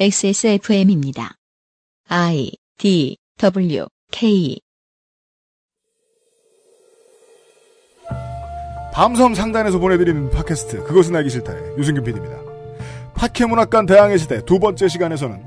XSFM입니다. I D W K 밤섬 상단에서 보내드리는 팟캐스트 그것은 알기 싫다의 유승균 PD입니다. 파케문학관 대항해 시대 두 번째 시간에서는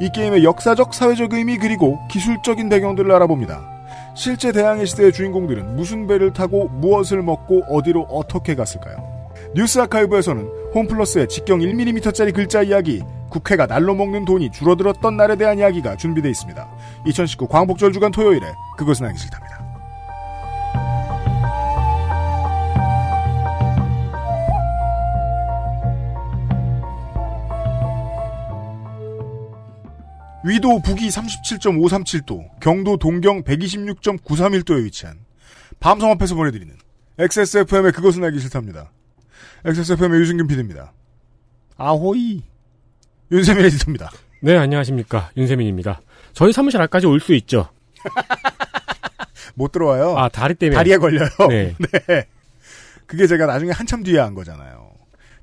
이 게임의 역사적 사회적 의미 그리고 기술적인 배경들을 알아봅니다. 실제 대항해 시대의 주인공들은 무슨 배를 타고 무엇을 먹고 어디로 어떻게 갔을까요? 뉴스 아카이브에서는 홈플러스의 직경 1mm짜리 글자 이야기, 국회가 날로 먹는 돈이 줄어들었던 날에 대한 이야기가 준비되어 있습니다. 2019 광복절 주간 토요일에 그것은 알기 싫답니다. 위도 북위 37.537도, 경도 동경 126.931도에 위치한 밤성 앞에서 보내드리는 XSFM의 그것은 알기 싫답니다. XSFM의 유승균 PD입니다. 아호이. 윤세민 에디터입니다. 네, 안녕하십니까. 윤세민입니다. 저희 사무실 앞까지 올 수 있죠. 못 들어와요. 아, 다리 때문에. 다리에 걸려요. 네. 네. 그게 제가 나중에 한참 뒤에 한 거잖아요.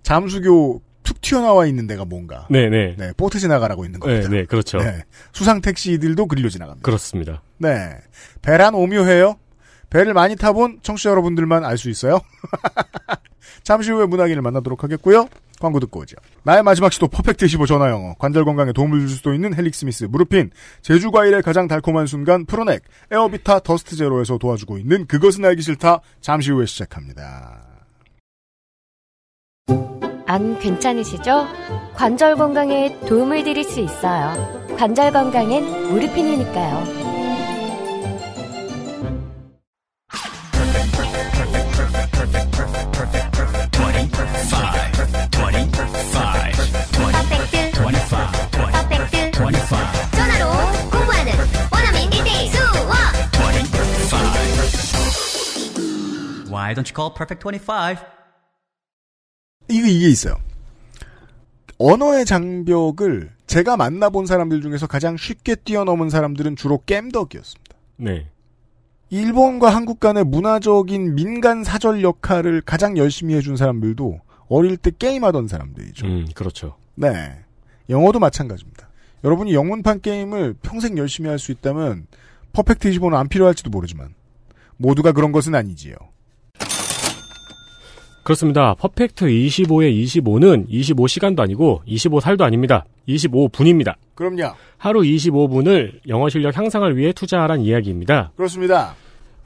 잠수교 툭 튀어나와 있는 데가 뭔가. 네네. 네. 네, 보트 지나가라고 있는 겁니다. 네네, 네, 그렇죠. 네. 수상 택시들도 그릴로 지나갑니다. 그렇습니다. 네. 배란 오묘해요. 배를 많이 타본 청취자 여러분들만 알 수 있어요. 잠시 후에 문학인을 만나도록 하겠고요. 광고 듣고 오죠. 나의 마지막 시도 퍼펙트 15 전화 영어. 관절 건강에 도움을 줄 수도 있는 헬릭스미스, 무르핀, 제주 과일의 가장 달콤한 순간 프로넥, 에어비타 더스트 제로에서 도와주고 있는 그것은 알기 싫다. 잠시 후에 시작합니다. 안 괜찮으시죠? 관절 건강에 도움을 드릴 수 있어요. 관절 건강엔 무르핀이니까요. Why don't you call Perfect 25? 이거 이게 있어요. 언어의 장벽을 제가 만나본 사람들 중에서 가장 쉽게 뛰어넘은 사람들은 주로 겜덕이었습니다. 네. 일본과 한국 간의 문화적인 민간 사절 역할을 가장 열심히 해준 사람들도 어릴 때 게임하던 사람들이죠. 음, 그렇죠. 네. 영어도 마찬가지입니다. 여러분이 영문판 게임을 평생 열심히 할 수 있다면 퍼펙트 25는 안 필요할지도 모르지만 모두가 그런 것은 아니지요. 그렇습니다. 퍼펙트 25의 25는 25시간도 아니고 25살도 아닙니다. 25분입니다. 그럼요. 하루 25분을 영어 실력 향상을 위해 투자하란 이야기입니다. 그렇습니다.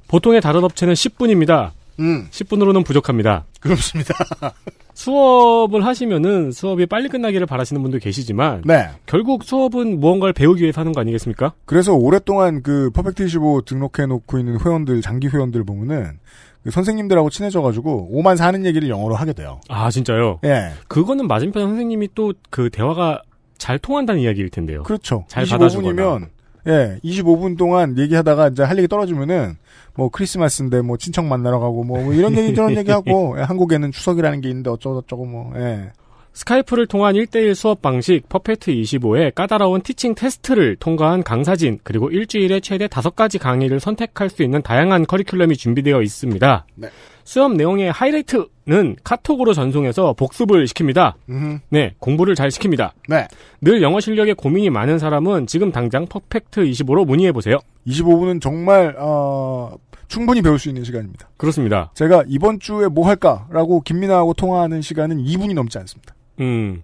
보통의 다른 업체는 10분입니다. 음. 10분으로는 부족합니다. 그렇습니다. 수업을 하시면은 수업이 빨리 끝나기를 바라시는 분도 계시지만 네. 결국 수업은 무언가를 배우기 위해서 하는 거 아니겠습니까? 그래서 오랫동안 그 퍼펙트 25 등록해 놓고 있는 회원들 장기 회원들 보면은 그 선생님들하고 친해져가지고 오만 사는 얘기를 영어로 하게 돼요. 아 진짜요? 예. 그거는 맞은편 선생님이 또 그 대화가 잘 통한다는 이야기일 텐데요. 그렇죠. 잘 25분이면 예, 25분 동안 얘기하다가 이제 할 얘기 떨어지면은 뭐 크리스마스인데 뭐 친척 만나러 가고 뭐, 뭐 이런 얘기 저런 얘기하고 예, 한국에는 추석이라는 게 있는데 어쩌고 저쩌고 뭐 예. 스카이프를 통한 1대1 수업 방식 퍼펙트25의 까다로운 티칭 테스트를 통과한 강사진 그리고 일주일에 최대 5가지 강의를 선택할 수 있는 다양한 커리큘럼이 준비되어 있습니다. 네. 수업 내용의 하이라이트는 카톡으로 전송해서 복습을 시킵니다. 음흠. 네, 공부를 잘 시킵니다. 네. 늘 영어 실력에 고민이 많은 사람은 지금 당장 퍼펙트25로 문의해보세요. 25분은 정말 어, 충분히 배울 수 있는 시간입니다. 그렇습니다. 제가 이번 주에 뭐 할까라고 김민아하고 통화하는 시간은 2분이 넘지 않습니다. 음.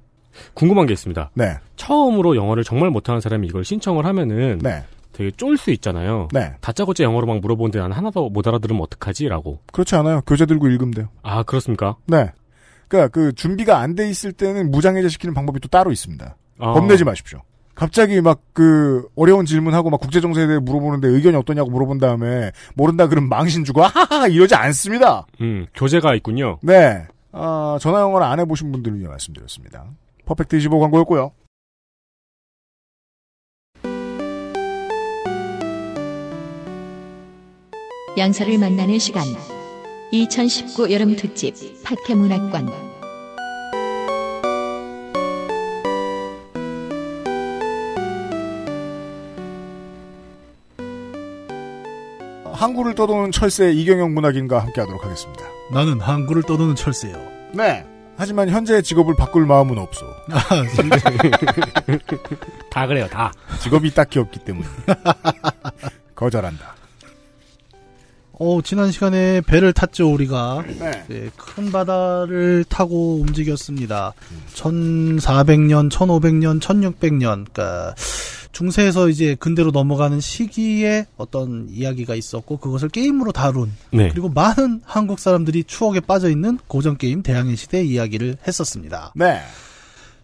궁금한 게 있습니다. 네. 처음으로 영어를 정말 못하는 사람이 이걸 신청을 하면은 네. 되게 쫄 수 있잖아요. 네. 다짜고짜 영어로 막 물어보는데 난 하나도 못 알아들으면 어떡하지? 라고. 그렇지 않아요. 교재 들고 읽으면 돼요. 아, 그렇습니까? 네. 그니까 그 준비가 안 돼 있을 때는 무장해제 시키는 방법이 또 따로 있습니다. 아. 겁내지 마십시오. 갑자기 막 그 어려운 질문하고 막 국제 정세에 대해 물어보는데 의견이 어떠냐고 물어본 다음에 모른다 그러면 망신 주고 하하하 이러지 않습니다. 음, 교재가 있군요. 네. 아, 전화 영어를 안 해보신 분들을 위해 말씀드렸습니다. 퍼펙트 25 광고였고요. 양서를 만나는 시간 2019 여름 특집 파케문학관 항구를 떠도는 철새 이경영 문학인과 함께하도록 하겠습니다. 나는 항구를 떠도는 철새요. 네. 하지만 현재 직업을 바꿀 마음은 없어. 아, 다 그래요, 다. 직업이 딱히 없기 때문에. 거절한다. 어, 지난 시간에 배를 탔죠, 우리가. 네. 네, 큰 바다를 타고 움직였습니다. 음. 1400년, 1500년, 1600년, 그러니까 중세에서 이제 근대로 넘어가는 시기에 어떤 이야기가 있었고 그것을 게임으로 다룬 네. 그리고 많은 한국 사람들이 추억에 빠져 있는 고전 게임 대항해 시대 이야기를 했었습니다. 네.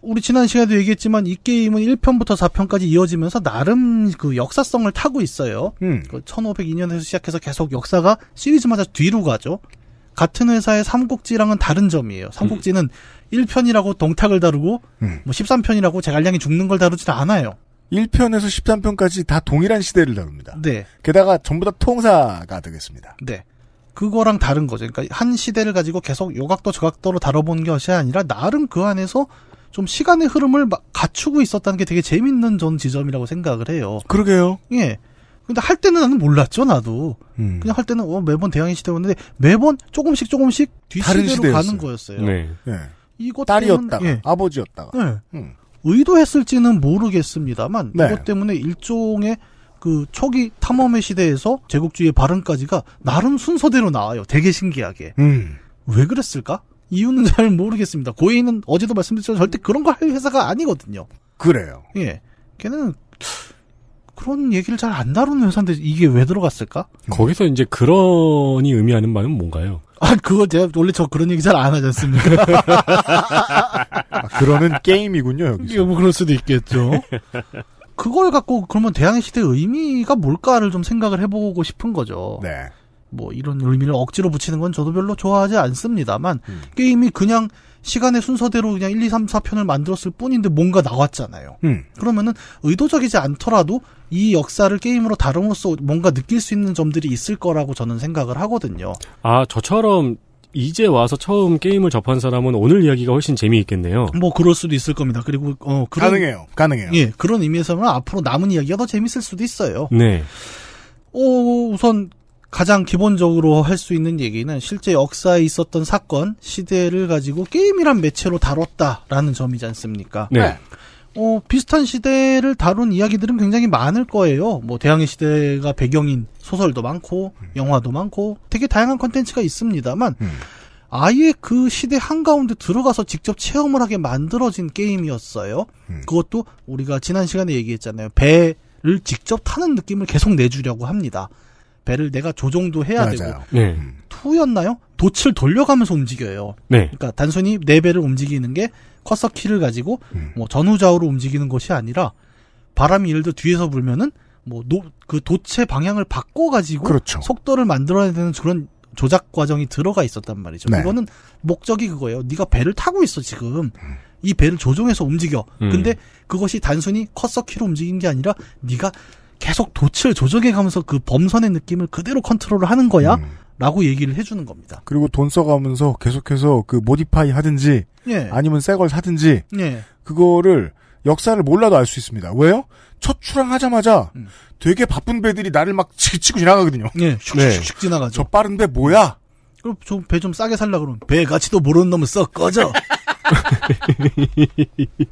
우리 지난 시간에도 얘기했지만 이 게임은 1편부터 4편까지 이어지면서 나름 그 역사성을 타고 있어요. 음. 그 1502년에서 시작해서 계속 역사가 시리즈마다 뒤로 가죠. 같은 회사의 삼국지랑은 다른 점이에요. 삼국지는 음. 1편이라고 동탁을 다루고 음. 뭐 13편이라고 제갈량이 죽는 걸 다루진 않아요. 1편에서 13편까지 다 동일한 시대를 다룹니다. 네. 게다가 전부 다 통사가 되겠습니다. 네. 그거랑 다른 거죠. 그러니까 한 시대를 가지고 계속 요각도 저각도로 다뤄본 것이 아니라 나름 그 안에서 좀 시간의 흐름을 막 갖추고 있었다는 게 되게 재밌는 전 지점이라고 생각을 해요. 그러게요. 예. 근데 할 때는 나는 몰랐죠, 나도. 음. 그냥 할 때는 어, 매번 대항해 시대였는데 매번 조금씩 조금씩 뒤시대로 가는 거였어요. 네. 네. 이거 딸이었다가 예. 아버지였다가. 네. 음. 의도했을지는 모르겠습니다만 네. 이것 때문에 일종의 그 초기 탐험의 시대에서 제국주의의 발언까지가 나름 순서대로 나와요. 되게 신기하게. 음. 왜 그랬을까? 이유는 잘 모르겠습니다. 고인은 어제도 말씀드렸지만 절대 그런 거 할 회사가 아니거든요. 그래요. 예. 걔는 그런 얘기를 잘 안 다루는 회사인데 이게 왜 들어갔을까? 거기서 이제 그런이 의미하는 바는 뭔가요? 아, 그거 제가 원래 저 그런 얘기 잘 안 하지 않습니까? 아, 그러는 게임이군요, 여기서. 예, 뭐 그럴 수도 있겠죠. 그걸 갖고 그러면 대항해시대의 의미가 뭘까를 좀 생각을 해보고 싶은 거죠. 네. 뭐 이런 의미를 억지로 붙이는 건 저도 별로 좋아하지 않습니다만 음. 게임이 그냥 시간의 순서대로 그냥 1, 2, 3, 4편을 만들었을 뿐인데 뭔가 나왔잖아요. 음. 그러면은 의도적이지 않더라도 이 역사를 게임으로 다름으로써 뭔가 느낄 수 있는 점들이 있을 거라고 저는 생각을 하거든요. 아, 저처럼 이제 와서 처음 게임을 접한 사람은 오늘 이야기가 훨씬 재미있겠네요. 뭐 그럴 수도 있을 겁니다. 그리고 어 그런, 가능해요. 가능해요. 예, 그런 의미에서는 앞으로 남은 이야기가 더 재밌을 수도 있어요. 네. 어, 우선 가장 기본적으로 할 수 있는 얘기는 실제 역사에 있었던 사건, 시대를 가지고 게임이란 매체로 다뤘다라는 점이지 않습니까? 네. 네. 어, 비슷한 시대를 다룬 이야기들은 굉장히 많을 거예요. 뭐, 대항해 시대가 배경인 소설도 많고, 영화도 많고, 되게 다양한 컨텐츠가 있습니다만, 음. 아예 그 시대 한가운데 들어가서 직접 체험을 하게 만들어진 게임이었어요. 음. 그것도 우리가 지난 시간에 얘기했잖아요. 배를 직접 타는 느낌을 계속 내주려고 합니다. 배를 내가 조정도 해야 맞아요. 되고 네. 음. 투였나요? 도치를 돌려가면서 움직여요. 네. 그러니까 단순히 네 배를 움직이는 게 커서 키를 가지고 음. 뭐 전후좌우로 움직이는 것이 아니라 바람이 예를 들어 뒤에서 불면은 뭐그 도체 방향을 바꿔 가지고 그렇죠. 속도를 만들어야 되는 그런 조작 과정이 들어가 있었단 말이죠. 네. 이거는 목적이 그거예요. 네가 배를 타고 있어 지금. 음. 이 배를 조종해서 움직여. 음. 근데 그것이 단순히 커서키로 움직인 게 아니라 네가 계속 도치를 조정해가면서 그 범선의 느낌을 그대로 컨트롤을 하는 거야? 음. 라고 얘기를 해주는 겁니다. 그리고 돈 써가면서 계속해서 그 모디파이 하든지 예. 아니면 새 걸 사든지 예. 그거를 역사를 몰라도 알 수 있습니다. 왜요? 첫 출항하자마자 음. 되게 바쁜 배들이 나를 막 치고 지나가거든요. 예, 슉슉슉 네. 지나가죠. 저 빠른 배 뭐야? 그럼 좀배좀 싸게 살라 그러면 배 가치도 모르는 놈을 써 꺼져. 그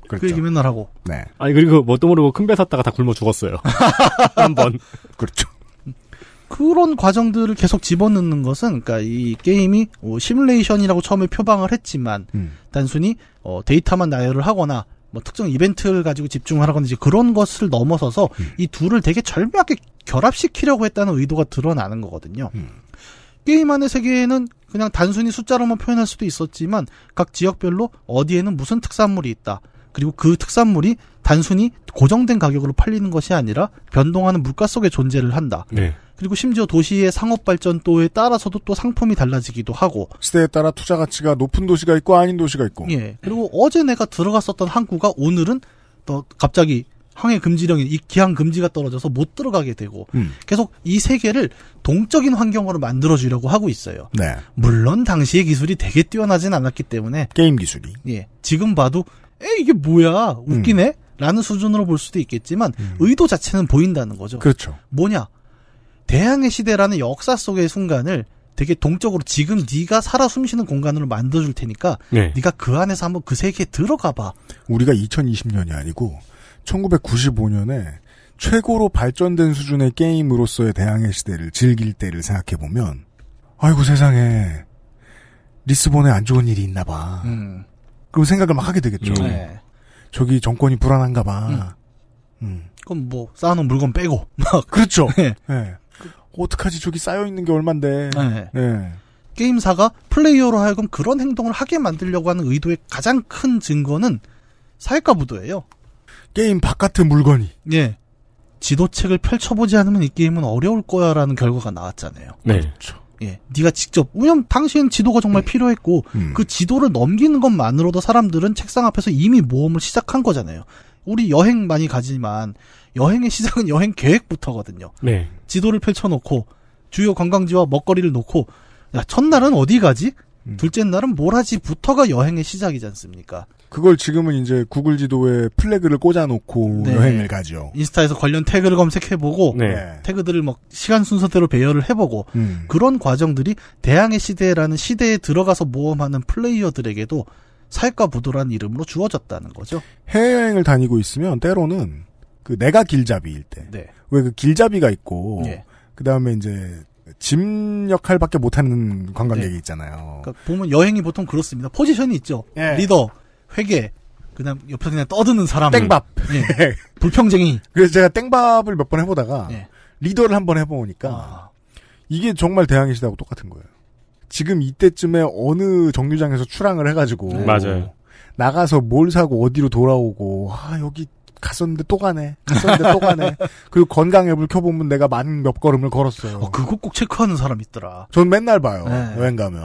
그렇죠. 그 얘기 맨날 하고. 네. 아니 그리고 뭣도 뭐 모르고 큰 배 샀다가 다 굶어 죽었어요. 한 번. 그렇죠. 그런 과정들을 계속 집어넣는 것은 그러니까 이 게임이 어, 시뮬레이션이라고 처음에 표방을 했지만 음. 단순히 어, 데이터만 나열을 하거나 뭐 특정 이벤트를 가지고 집중하라거나 이제 그런 것을 넘어서서 음. 이 둘을 되게 절묘하게 결합시키려고 했다는 의도가 드러나는 거거든요. 음. 게임 안의 세계는 에 그냥 단순히 숫자로만 표현할 수도 있었지만 각 지역별로 어디에는 무슨 특산물이 있다. 그리고 그 특산물이 단순히 고정된 가격으로 팔리는 것이 아니라 변동하는 물가 속에 존재를 한다. 네. 그리고 심지어 도시의 상업 발전도에 따라서도 또 상품이 달라지기도 하고 시대에 따라 투자 가치가 높은 도시가 있고 아닌 도시가 있고. 예. 그리고 어제 내가 들어갔었던 항구가 오늘은 또 갑자기 항해 금지령이 이 기항 금지가 떨어져서 못 들어가게 되고 음. 계속 이 세계를 동적인 환경으로 만들어 주려고 하고 있어요. 네. 물론 당시의 기술이 되게 뛰어나진 않았기 때문에 게임 기술이 예 지금 봐도 에 이게 뭐야 웃기네 음. 라는 수준으로 볼 수도 있겠지만 음. 의도 자체는 보인다는 거죠. 그렇죠. 뭐냐 대항해 시대라는 역사 속의 순간을 되게 동적으로 지금 네가 살아 숨쉬는 공간으로 만들어줄 테니까 네. 네가 그 안에서 한번 그 세계에 들어가봐. 우리가 2020년이 아니고 1995년에 최고로 발전된 수준의 게임으로서의 대항해 시대를 즐길 때를 생각해 보면 아이고 세상에 리스본에 안 좋은 일이 있나 봐. 음. 그럼 생각을 막 하게 되겠죠. 음. 네. 저기 정권이 불안한가 봐. 음. 음. 그럼 뭐 쌓아놓은 물건 빼고 막 그렇죠. 네. 네. 어떡하지 저기 쌓여 있는 게 얼만데. 네. 네. 게임사가 플레이어로 하여금 그런 행동을 하게 만들려고 하는 의도의 가장 큰 증거는 사회과 부도예요. 게임 바깥의 물건이. 예. 지도책을 펼쳐보지 않으면 이 게임은 어려울 거야라는 결과가 나왔잖아요. 네. 그렇죠. 예, 네가 직접 왜냐면 당신 지도가 정말 음. 필요했고 음. 그 지도를 넘기는 것만으로도 사람들은 책상 앞에서 이미 모험을 시작한 거잖아요. 우리 여행 많이 가지만 여행의 시작은 여행 계획부터거든요. 네. 지도를 펼쳐놓고 주요 관광지와 먹거리를 놓고 야 첫날은 어디 가지? 음. 둘째 날은 모라지부터가 여행의 시작이지 않습니까? 그걸 지금은 이제 구글 지도에 플래그를 꽂아놓고 네. 여행을 가죠. 인스타에서 관련 태그를 검색해보고 네. 태그들을 막 시간 순서대로 배열을 해보고 음. 그런 과정들이 대항해 시대라는 시대에 들어가서 모험하는 플레이어들에게도 살과부도라는 이름으로 주어졌다는 거죠. 해외여행을 다니고 있으면 때로는 그 내가 길잡이일 때. 네. 왜그 길잡이가 있고 네. 그 다음에 이제 짐 역할밖에 못하는 관광객이 네. 있잖아요. 그러니까 보면 여행이 보통 그렇습니다. 포지션이 있죠. 예. 리더, 회계, 그냥 옆에 서 그냥 떠드는 사람. 땡밥. 예. 불평쟁이. 그래서 제가 땡밥을 몇 번 해보다가 예. 리더를 한번 해보니까 아. 이게 정말 대항해 시다고 똑같은 거예요. 지금 이때쯤에 어느 정류장에서 출항을 해가지고 네. 맞아요. 나가서 뭘 사고 어디로 돌아오고 아 여기 갔었는데 또 가네. 갔었는데 또 가네. 그리고 건강 앱을 켜보면 내가 만 몇 걸음을 걸었어요. 어, 그거 꼭 체크하는 사람 있더라. 전 맨날 봐요. 네. 여행 가면.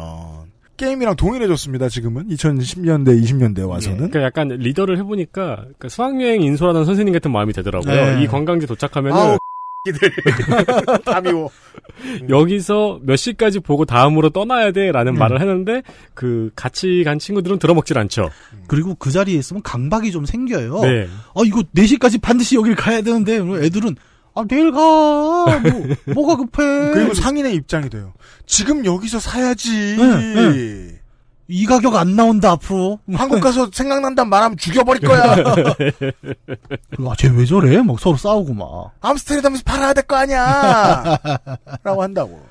게임이랑 동일해졌습니다. 지금은 2010년대, 20년대 와서는. 예. 그러니까 약간 리더를 해보니까 그러니까 수학여행 인솔하는 선생님 같은 마음이 되더라고요. 네. 이 관광지 도착하면 아, 끼들 다 미워. 여기서 몇 시까지 보고 다음으로 떠나야 돼라는 음. 말을 했는데 그 같이 간 친구들은 들어먹질 않죠. 음. 그리고 그 자리에 있으면 강박이 좀 생겨요. 네. 아 이거 4시까지 반드시 여길 가야 되는데 애들은 아 내일 가. 뭐, 뭐가 급해. 그리고 상인의 입장이 돼요. 지금 여기서 사야지. 네, 네. 이 가격 안 나온다 앞으로. 음. 한국 가서 생각난다 말하면 죽여버릴 거야. 아쟤왜 저래? 막 서로 싸우고 막. 암스테르담에서 팔아야 될 거 아니야. 라고 한다고.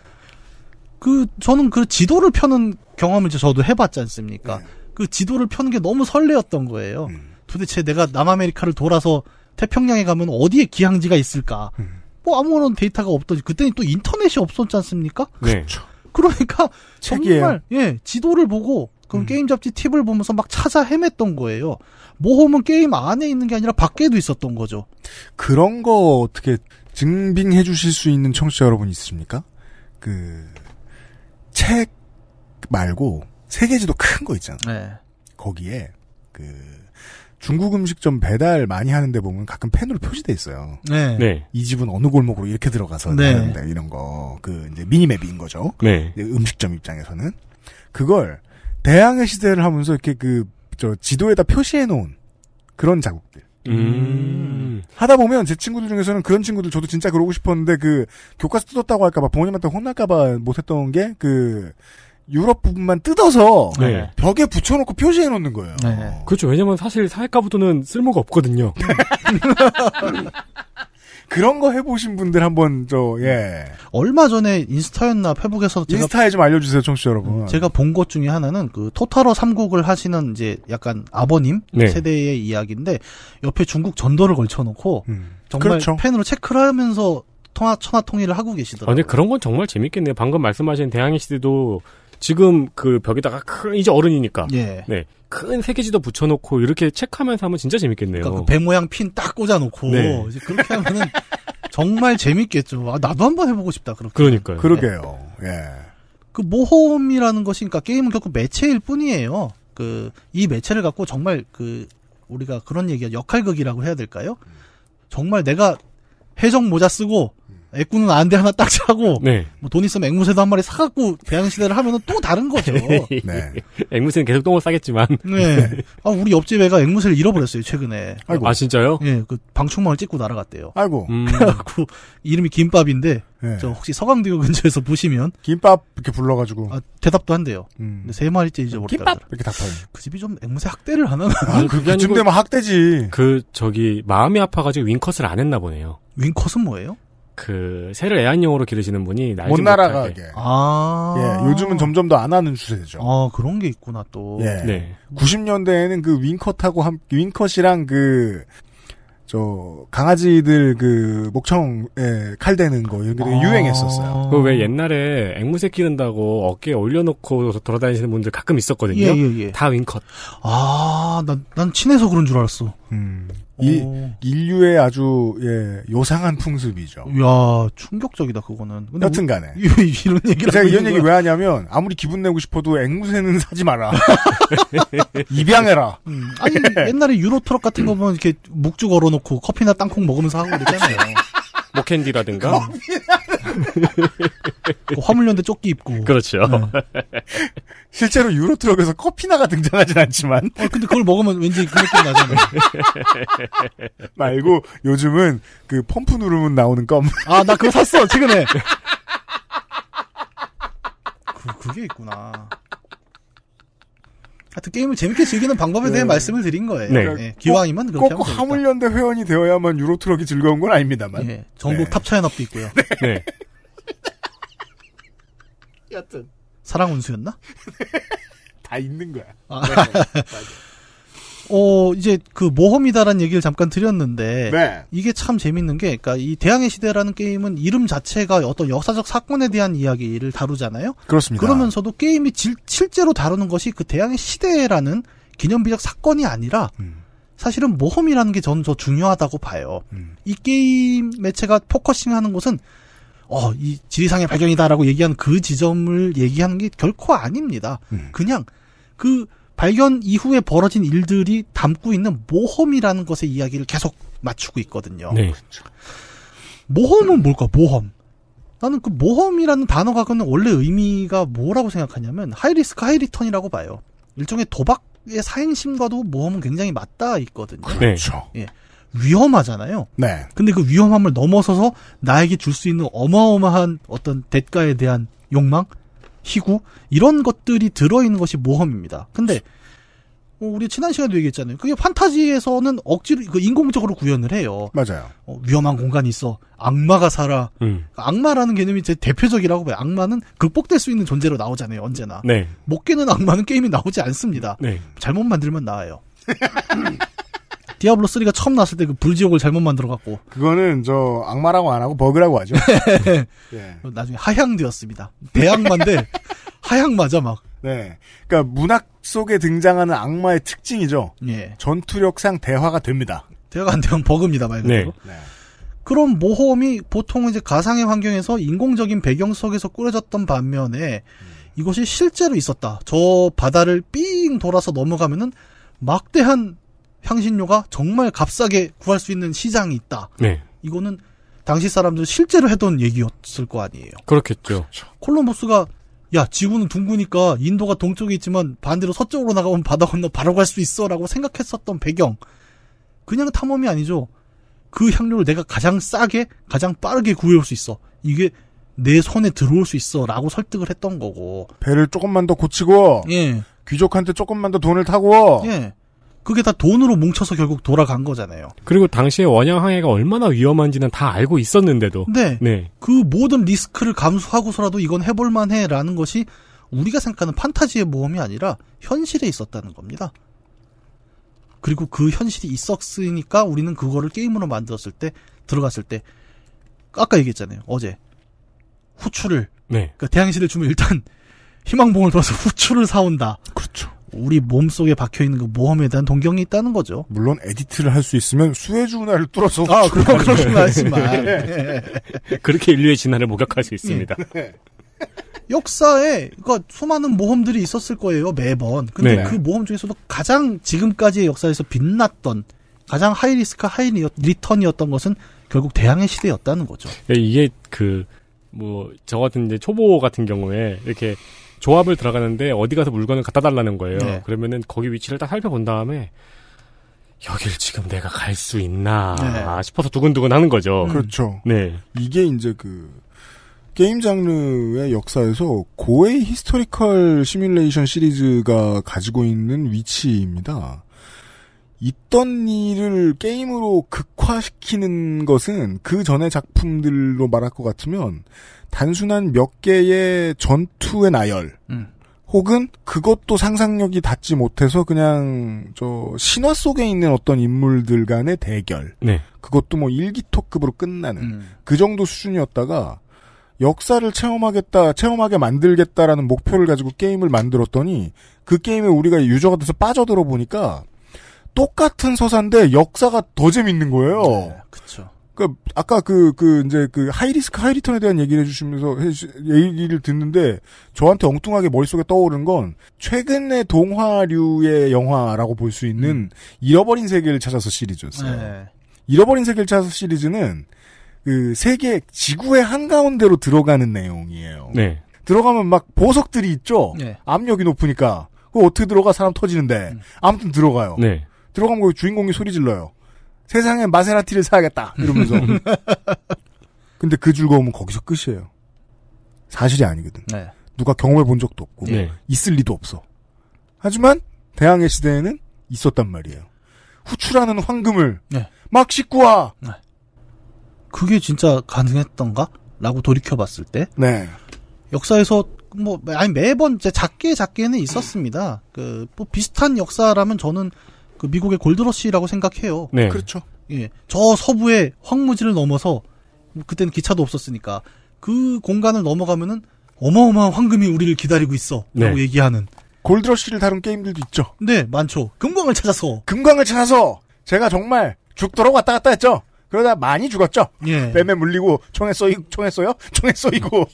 그 저는 그 지도를 펴는 경험을 저도 해봤지 않습니까? 네. 그 지도를 펴는 게 너무 설레었던 거예요. 음. 도대체 내가 남아메리카를 돌아서 태평양에 가면 어디에 기항지가 있을까? 음. 뭐 아무런 데이터가 없던지 그때는 또 인터넷이 없었지 않습니까? 네. 그렇죠. 그러니까 책이에요. 정말 예 지도를 보고 그럼 음. 게임 잡지 팁을 보면서 막 찾아 헤맸던 거예요. 모험은 게임 안에 있는 게 아니라 밖에도 있었던 거죠. 그런 거 어떻게 증빙해 주실 수 있는 청취자 여러분 있으십니까? 그, 책 말고 세계지도 큰 거 있잖아요. 네. 거기에 그, 중국 음식점 배달 많이 하는데 보면 가끔 펜으로 표시돼 있어요. 네. 네. 이 집은 어느 골목으로 이렇게 들어가서 네. 하는데 이런 거그 이제 미니맵인 거죠. 네. 음식점 입장에서는 그걸 대항해 시대를 하면서 이렇게 그 저 지도에다 표시해 놓은 그런 자국들. 음. 하다 보면 제 친구들 중에서는 그런 친구들 저도 진짜 그러고 싶었는데 그 교과서 뜯었다고 할까봐 부모님한테 혼날까봐 못했던 게그 유럽 부분만 뜯어서 네. 벽에 붙여놓고 표시해 놓는 거예요. 네. 어. 그렇죠. 왜냐면 사실 사회과부도는 쓸모가 없거든요. 음. 그런 거 해보신 분들 한번 저 예. 얼마 전에 인스타였나 페북에서 제가 인스타에 좀 알려주세요, 청취 자 여러분. 음, 제가 본 것 중에 하나는 그 토탈어 삼국을 하시는 이제 약간 아버님 네. 세대의 이야기인데 옆에 중국 전도를 걸쳐놓고 음. 정말 그렇죠. 펜으로 체크를 하면서 통화 하 통일을 하고 계시더라고요. 아, 근데 그런 건 정말 재밌겠네요. 방금 말씀하신 대항해 시대도 지금 그 벽에다가 큰 이제 어른이니까 예. 네. 큰 세계지도 붙여놓고 이렇게 체크하면서 하면 진짜 재밌겠네요. 그러니까 그배 모양 핀 딱 꽂아놓고 네. 그렇게 하면은 정말 재밌겠죠. 아, 나도 한번 해보고 싶다. 그렇게. 그러니까요. 네. 그러게요. 네. 예. 그 모험이라는 것이 니까 그러니까 게임은 결국 매체일 뿐이에요. 그 이 매체를 갖고 정말 그 우리가 그런 얘기가 역할극이라고 해야 될까요? 정말 내가 해적 모자 쓰고 애꾸는 안대 하나 딱 차고 네. 뭐돈 있으면 앵무새도 한 마리 사갖고 대항시대를 하면은 또 다른 거죠. 네. 네. 앵무새는 계속 똥을 싸겠지만. 네. 아 우리 옆집 애가 앵무새를 잃어버렸어요 최근에. 아이고. 아 진짜요? 예. 네, 그 방충망을 찍고 날아갔대요. 아이고. 음. 그래갖고 이름이 김밥인데 네. 저 혹시 서강대교 근처에서 보시면 김밥 이렇게 불러가지고 아, 대답도 한대요. 음. 근데 세 마리째 이제 모르겠다. 김밥 이렇게 답하는. 그 집이 좀 앵무새 학대를 하나? 아, 아 그, 그쯤 되면 학대지. 그 저기 마음이 아파가지고 윙컷을 안 했나 보네요. 윙컷은 뭐예요? 그 새를 애완용으로 기르시는 분이 못 날아가게. 예, 아. 예, 요즘은 점점 더 안 하는 추세죠. 아, 그런 게 있구나 또. 예. 네. 90년대에는 그 윙컷하고 함 윙컷이랑 그 저 강아지들 그 목청에 칼 대는 거 이런 게 되게 아. 유행했었어요. 그 왜 옛날에 앵무새 키른다고 어깨에 올려놓고 돌아다니시는 분들 가끔 있었거든요. 예, 예, 예. 다 윙컷. 아, 난, 난 친해서 그런 줄 알았어. 음. 이 인류의 아주 예, 요상한 풍습이죠. 야 충격적이다 그거는. 근데 여튼간에 우, 이런 얘기를 제가 이런 얘기 왜 하냐면 아무리 기분 내고 싶어도 앵무새는 사지 마라. 입양해라. 음. 아니 옛날에 유로 트럭 같은 거 보면 이렇게 묵주 걸어놓고 커피나 땅콩 먹으면서 하고 그랬잖아요. 먹캔디라든가. 음. 그 화물연대 조끼 입고. 그렇죠. 네. 실제로 유로트럭에서 커피나가 등장하진 않지만. 어, 근데 그걸 먹으면 왠지 그 느낌 나잖아요. 말고 요즘은 그 펌프 누르면 나오는 껌. 아, 나 그거 샀어, 최근에. 그, 그게 있구나. 하여튼 게임을 재밌게 즐기는 방법에 네. 대해 말씀을 드린 거예요. 네. 네. 기왕이면 그렇게 꼭 하물련대 회원이 되어야만 유로트럭이 즐거운 건 아닙니다만. 예, 네. 전국 탑차 연합도 있고요. 네. 네. 여튼 사랑 운수였나? 다 있는 거야. 맞 아. 어, 이제 그 모험이다라는 얘기를 잠깐 드렸는데 네. 이게 참 재밌는 게 그러니까 이 대항해 시대라는 게임은 이름 자체가 어떤 역사적 사건에 대한 이야기를 다루잖아요. 그렇습니다. 그러면서도 게임이 질, 실제로 다루는 것이 그 대항해 시대라는 기념비적 사건이 아니라 음. 사실은 모험이라는 게 저는 더 중요하다고 봐요. 음. 이 게임 매체가 포커싱하는 것은 어, 이 지리상의 발견이다라고 얘기하는그 지점을 얘기하는 게 결코 아닙니다. 음. 그냥 그 발견 이후에 벌어진 일들이 담고 있는 모험이라는 것의 이야기를 계속 맞추고 있거든요. 네. 모험은 뭘까? 모험. 나는 그 모험이라는 단어가 갖는 원래 의미가 뭐라고 생각하냐면 하이리스크 하이리턴이라고 봐요. 일종의 도박의 사행심과도 모험은 굉장히 맞닿아 있거든요. 그렇죠. 예. 위험하잖아요. 네. 근데 그 위험함을 넘어서서 나에게 줄 수 있는 어마어마한 어떤 대가에 대한 욕망, 희구 이런 것들이 들어 있는 것이 모험입니다. 근데 어, 우리 지난 시간에도 얘기했잖아요. 그게 판타지에서는 억지로 그 인공적으로 구현을 해요. 맞아요. 어, 위험한 공간이 있어. 악마가 살아. 음. 악마라는 개념이 제 대표적이라고 봐요. 악마는 극복될 수 있는 존재로 나오잖아요. 언제나. 네. 못 깨는 악마는 게임이 나오지 않습니다. 네. 잘못 만들면 나와요. 디아블로 3가 처음 나왔을 때 그 불지옥을 잘못 만들어 갖고 그거는 저 악마라고 안 하고 버그라고 하죠. 예. 나중에 하향되었습니다. 대악마인데 하향 맞아 막. 네. 그러니까 문학 속에 등장하는 악마의 특징이죠. 예. 전투력상 대화가 됩니다. 대화가 안 되면 버그입니다, 말 그대로. 네. 네. 그런 모험이 보통 이제 가상의 환경에서 인공적인 배경 속에서 꾸려졌던 반면에 이것이 실제로 있었다. 저 바다를 삥 돌아서 넘어가면은 막대한 향신료가 정말 값싸게 구할 수 있는 시장이 있다. 네. 이거는 당시 사람들 실제로 해둔 얘기였을 거 아니에요. 그렇겠죠. 콜럼버스가 야, 지구는 둥그니까 인도가 동쪽에 있지만 반대로 서쪽으로 나가면 바다 건너 바로 갈 수 있어 라고 생각했었던 배경. 그냥 탐험이 아니죠. 그 향료를 내가 가장 싸게, 가장 빠르게 구해올 수 있어. 이게 내 손에 들어올 수 있어 라고 설득을 했던 거고. 배를 조금만 더 고치고. 예. 귀족한테 조금만 더 돈을 타고. 예. 그게 다 돈으로 뭉쳐서 결국 돌아간 거잖아요. 그리고 당시에 원양 항해가 얼마나 위험한지는 다 알고 있었는데도. 네. 네. 그 모든 리스크를 감수하고서라도 이건 해볼만해라는 것이 우리가 생각하는 판타지의 모험이 아니라 현실에 있었다는 겁니다. 그리고 그 현실이 있었으니까 우리는 그거를 게임으로 만들었을 때 들어갔을 때 아까 얘기했잖아요. 어제 후추를 네. 그러니까 대항실를 주면 일단 희망봉을 돌아서 후추를 사온다. 그렇죠. 우리 몸 속에 박혀 있는 그 모험에 대한 동경이 있다는 거죠. 물론 에디트를 할 수 있으면 수혜주 운하를 뚫어서 아 그럼 그렇긴 하지만 네. 네. 그렇게 인류의 진화를 목격할 수 있습니다. 네. 역사에 그러니까 수많은 모험들이 있었을 거예요 매번. 근데 네. 그 모험 중에서도 가장 지금까지의 역사에서 빛났던 가장 하이 리스크 하이 리턴이었던 것은 결국 대항해 시대였다는 거죠. 이게 그 뭐 저 같은 이제 초보 같은 경우에 이렇게 조합을 들어가는데 어디 가서 물건을 갖다 달라는 거예요. 네. 그러면은 거기 위치를 딱 살펴본 다음에 여길 지금 내가 갈 수 있나 네. 싶어서 두근두근 하는 거죠. 음. 그렇죠. 네. 이게 이제 그 게임 장르의 역사에서 고의 히스토리컬 시뮬레이션 시리즈가 가지고 있는 위치입니다. 있던 일을 게임으로 극화시키는 것은 그 전의 작품들로 말할 것 같으면 단순한 몇 개의 전투의 나열 음. 혹은 그것도 상상력이 닿지 못해서 그냥 저 신화 속에 있는 어떤 인물들 간의 대결 네. 그것도 뭐 일기토급으로 끝나는 음. 그 정도 수준이었다가 역사를 체험하겠다, 체험하게 만들겠다라는 목표를 가지고 게임을 만들었더니 그 게임에 우리가 유저가 돼서 빠져들어 보니까 똑같은 서사인데 역사가 더 재밌는 거예요. 네, 그렇 그러니까 아까 그그 그 이제 그 하이리스크 하이리턴에 대한 얘기를 해주시면서 얘기를 듣는데 저한테 엉뚱하게 머릿속에 떠오른 건 최근의 동화류의 영화라고 볼 수 있는 음. 잃어버린 세계를 찾아서 시리즈였어요. 네. 잃어버린 세계를 찾아서 시리즈는 그 세계 지구의 한 가운데로 들어가는 내용이에요. 네. 들어가면 막 보석들이 있죠. 네. 압력이 높으니까 그 어떻게 들어가 사람 터지는데 음. 아무튼 들어가요. 네. 들어가면 주인공이 소리 질러요. 세상에 마세라티를 사야겠다 이러면서 근데 그 즐거움은 거기서 끝이에요 사실이 아니거든 네. 누가 경험해 본 적도 없고 네. 있을 리도 없어 하지만 대항해 시대에는 있었단 말이에요 후출하는 황금을 네. 막 씻고와 네. 그게 진짜 가능했던가? 라고 돌이켜봤을 때 네. 역사에서 뭐 아니 매번 작게 작게는 있었습니다 그뭐 비슷한 역사라면 저는 그 미국의 골드러시라고 생각해요. 네. 그렇죠. 예. 저 서부의 황무지를 넘어서 그때는 기차도 없었으니까 그 공간을 넘어가면은 어마어마한 황금이 우리를 기다리고 있어라고 네. 얘기하는 골드러시를 다룬 게임들도 있죠. 네, 많죠. 금광을 찾아서. 금광을 찾아서 제가 정말 죽도록 왔다 갔다 했죠. 그러다 많이 죽었죠. 예. 뱀에 물리고 총에 쏘이 총에 쏘요? 총에 쏘이고.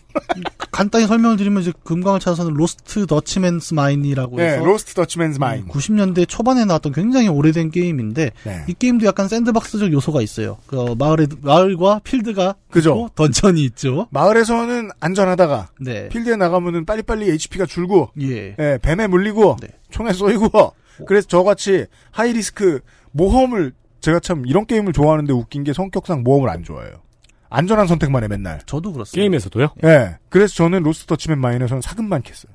간단히 설명을 드리면 이제 금강을 찾아서는 로스트 더치맨스 마인이라고 해서 네, 로스트 더치맨스 마인. 90년대 초반에 나왔던 굉장히 오래된 게임인데 네. 이 게임도 약간 샌드박스적 요소가 있어요. 그 마을에 마을과 필드가 그죠. 있고 던전이 있죠. 마을에서는 안전하다가 네. 필드에 나가면은 빨리빨리 HP가 줄고 예. 예 뱀에 물리고 네. 총에 쏘이고 그래서 저같이 하이리스크 모험을 제가 참 이런 게임을 좋아하는데 웃긴 게 성격상 모험을 안 좋아해요. 안전한 선택만 해 맨날. 저도 그렇습니다. 게임에서도요? 예. 네. 그래서 저는 로스트 터치맨 마이너스는 사금만 캤어요.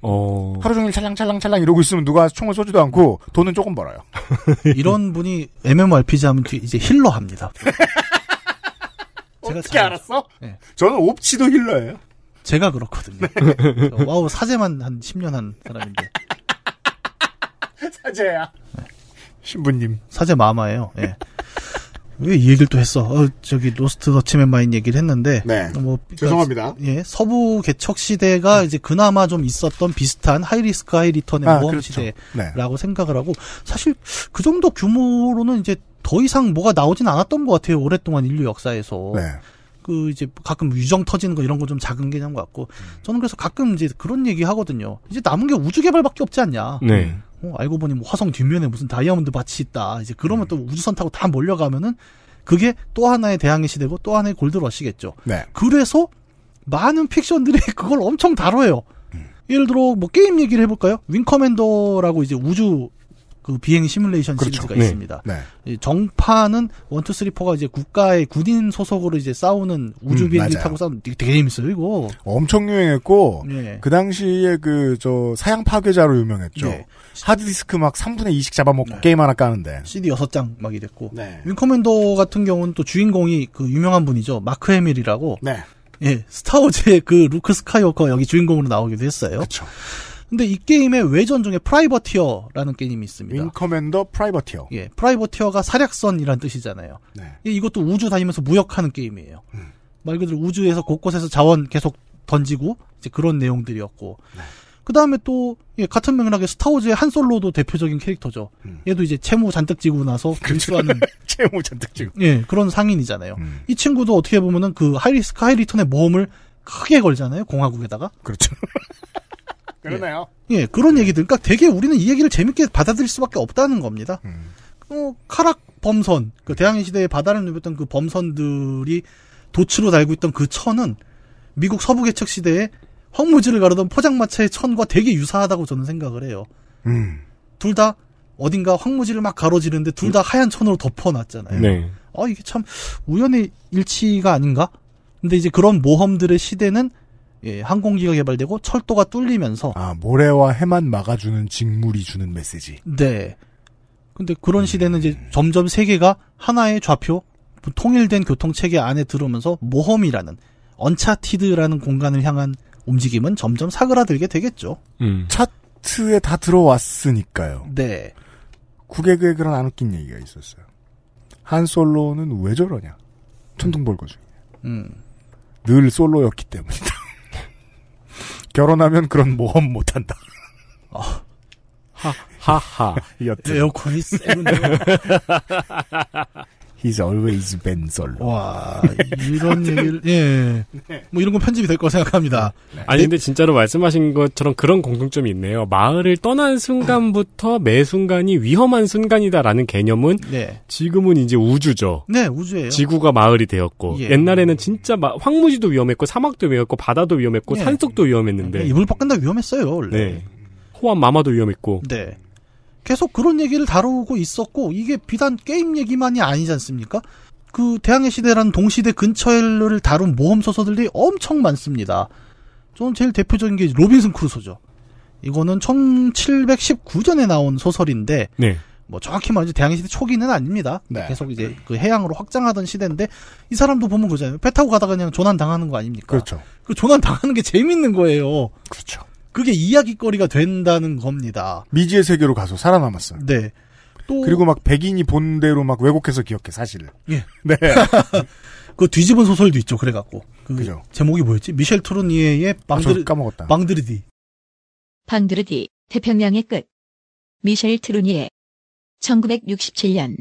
어... 하루 종일 찰랑찰랑찰랑 이러고 있으면 누가 총을 쏘지도 않고 돈은 조금 벌어요. 이런 분이 MMORPG 하면 이제 힐러 합니다. 제가 어떻게 잘... 알았어? 네. 저는 옵치도 힐러예요. 제가 그렇거든요. 네. 와우 사제만 한 10년 한 사람인데. 사제야. 네. 신부님. 사제 마마예요. 예. 왜이 얘기를 또 했어? 어, 저기 로스트 더치맨 마인 얘기를 했는데 네. 어, 뭐 그러니까, 죄송합니다. 예, 서부 개척 시대가 이제 그나마 좀 있었던 비슷한 하이리스크 하이리턴의 아, 모험 그렇죠. 시대라고 네. 생각을 하고 사실 그 정도 규모로는 이제 더 이상 뭐가 나오진 않았던 것 같아요. 오랫동안 인류 역사에서. 네. 그 이제 가끔 위정 터지는 거 이런 거 좀 작은 개념 같고 음. 저는 그래서 가끔 이제 그런 얘기 하거든요. 이제 남은 게 우주 개발밖에 없지 않냐. 네. 어, 알고 보니 뭐 화성 뒷면에 무슨 다이아몬드 밭이 있다. 이제 그러면 음. 또 우주선 타고 다 몰려가면은 그게 또 하나의 대항해 시대고 또 하나의 골드러시겠죠. 네. 그래서 많은 픽션들이 그걸 엄청 다뤄요. 음. 예를 들어 뭐 게임 얘기를 해볼까요? 윙커맨더라고 이제 우주 그 비행 시뮬레이션 그렇죠. 시리즈가 네. 있습니다. 네. 정파는 1, 2, 3, 4가 이제 국가의 군인 소속으로 이제 싸우는 우주 음, 비행기 음, 타고 싸우는 되게, 되게 재밌어요 이거. 엄청 유행했고 네. 그 당시에 그 저 사양 파괴자로 유명했죠. 네. 하드디스크 막 3분의 2씩 잡아먹고 네. 게임 하나 까는데. CD 6장 막 이랬고. 윈커맨더 네. 같은 경우는 또 주인공이 그 유명한 분이죠 마크 해밀이라고. 네. 예 스타워즈의 그 루크 스카이워커 여기 주인공으로 나오기도 했어요. 그렇죠. 근데 이 게임의 외전 중에 프라이버티어라는 게임이 있습니다. 윙커맨더 프라이버티어. 예, 프라이버티어가 사략선이란 뜻이잖아요. 네. 예, 이것도 우주 다니면서 무역하는 게임이에요. 음. 말 그대로 우주에서 곳곳에서 자원 계속 던지고 이제 그런 내용들이었고. 네. 그 다음에 또, 예, 같은 맥락의 스타워즈의 한 솔로도 대표적인 캐릭터죠. 음. 얘도 이제 채무 잔뜩 지고 나서 밀수하는. 그렇죠. 채무 잔뜩 지고. 예, 그런 상인이잖아요. 음. 이 친구도 어떻게 보면은 그 하이리스크 이리턴의 모험을 크게 걸잖아요, 공화국에다가. 그렇죠. 그러네요. 예, 예 그런 얘기들. 그러니까 되게 우리는 이 얘기를 재밌게 받아들일 수밖에 없다는 겁니다. 음. 어, 카락 범선, 그 대항해 시대에 바다를 누볐던 그 범선들이 도치로 달고 있던 그 천은 미국 서부 개척 시대에 황무지를 가르던 포장마차의 천과 되게 유사하다고 저는 생각을 해요. 음. 둘 다 어딘가 황무지를 막 가로지르는데 둘다 음. 하얀 천으로 덮어놨잖아요. 네. 아 이게 참 우연의 일치가 아닌가? 근데 이제 그런 모험들의 시대는 예, 항공기가 개발되고 철도가 뚫리면서 아 모래와 해만 막아주는 직물이 주는 메시지. 네. 근데 그런 시대는 이제 음. 점점 세계가 하나의 좌표, 통일된 교통 체계 안에 들어오면서 모험이라는 언차티드라는 공간을 향한 움직임은 점점 사그라들게 되겠죠. 음. 차트에 다 들어왔으니까요. 네. 국외의 그런 안 웃긴 얘기가 있었어요. 한 솔로는 왜 저러냐? 천둥벌거 중이 음. 늘 솔로였기 때문이다. 결혼하면 그런 모험 못한다. 아. 하하하. 에어컨이 세는데 He's always been solo. 와, 이런 얘기를, 예. 네. 뭐 이런 건 편집이 될 거 생각합니다. 네. 아니, 근데 진짜로 말씀하신 것처럼 그런 공통점이 있네요. 마을을 떠난 순간부터 매 순간이 위험한 순간이다라는 개념은 네. 지금은 이제 우주죠. 네, 우주예요. 지구가 마을이 되었고, 예. 옛날에는 진짜 마, 황무지도 위험했고, 사막도 위험했고, 바다도 위험했고, 네. 산속도 위험했는데. 네, 이불 밖은 다 위험했어요, 원래. 네. 호암 마마도 위험했고. 네. 계속 그런 얘기를 다루고 있었고 이게 비단 게임 얘기만이 아니지 않습니까? 그 대항해 시대라는 동시대 근처를 다룬 모험 소설들이 엄청 많습니다. 저는 제일 대표적인 게 로빈슨 크루소죠. 이거는 1719년에 나온 소설인데 네. 뭐 정확히 말하면 대항해 시대 초기는 아닙니다. 네. 계속 이제 그 해양으로 확장하던 시대인데 이 사람도 보면 그잖아요. 배 타고 가다가 그냥 조난 당하는 거 아닙니까? 그렇죠. 그 조난 당하는 게 재밌는 거예요. 그렇죠. 그게 이야기거리가 된다는 겁니다. 미지의 세계로 가서 살아남았어요. 네. 또 그리고 막 백인이 본 대로 막 왜곡해서 기억해 사실을. 예. 네. 그 뒤집은 소설도 있죠. 그래갖고. 그 그죠 제목이 뭐였지? 미셸 트루니에의 아, 방드르 아, 까먹었다. 방드르디. 방드르디 태평양의 끝. 미셸 트루니에 1967년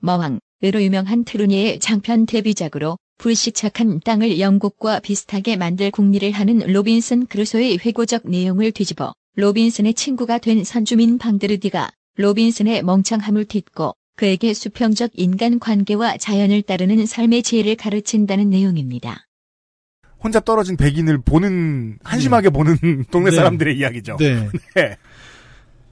머왕으로 유명한 트루니의 에 장편 데뷔작으로 불시착한 땅을 영국과 비슷하게 만들 궁리를 하는 로빈슨 크루소의 회고적 내용을 뒤집어 로빈슨의 친구가 된 선주민 방드르디가 로빈슨의 멍청함을 딛고 그에게 수평적 인간관계와 자연을 따르는 삶의 지혜를 가르친다는 내용입니다. 혼자 떨어진 백인을 보는 한심하게 네. 보는 동네 네. 사람들의 네. 이야기죠. 네. 네.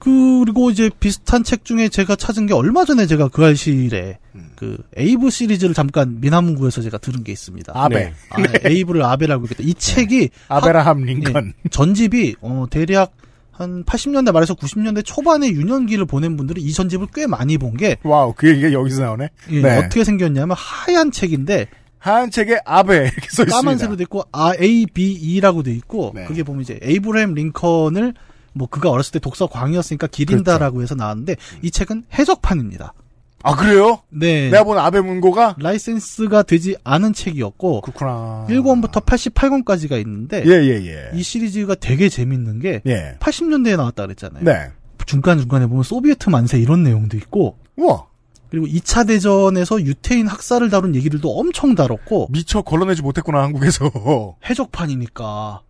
그리고 이제 비슷한 책 중에 제가 찾은 게 얼마 전에 제가 그 알실에 음. 그 에이브 시리즈를 잠깐 미남구에서 제가 들은 게 있습니다. 아베. 네. 아, 네. 네. 에이브를 아베라고 했다. 이 네. 책이 네. 아베라함 링컨 네. 전집이 어 대략 한 80년대 말에서 90년대 초반에 유년기를 보낸 분들이 이 전집을 꽤 많이 본 게 와우 그 얘기가 여기서 나오네. 예, 네. 어떻게 생겼냐면 하얀 책인데 하얀 책에 아베 이렇게 써 있습니다. 까만색으로 돼 있고 아 A B E라고 돼 있고 그게 보면 이제 에이브레임 링컨을 뭐 그가 어렸을 때 독서광이었으니까 기린다라고 그렇죠. 해서 나왔는데 이 책은 해적판입니다. 아 그래요? 네. 내가 본 아베 문고가 라이센스가 되지 않은 책이었고 그렇구나. 1권부터 88권까지가 있는데 예예예. 예, 예. 이 시리즈가 되게 재밌는 게 예. 80년대에 나왔다 그랬잖아요. 네. 중간 중간에 보면 소비에트 만세 이런 내용도 있고 우와. 그리고 2차 대전에서 유태인 학살을 다룬 얘기들도 엄청 다뤘고 미처 걸러내지 못했구나 한국에서 해적판이니까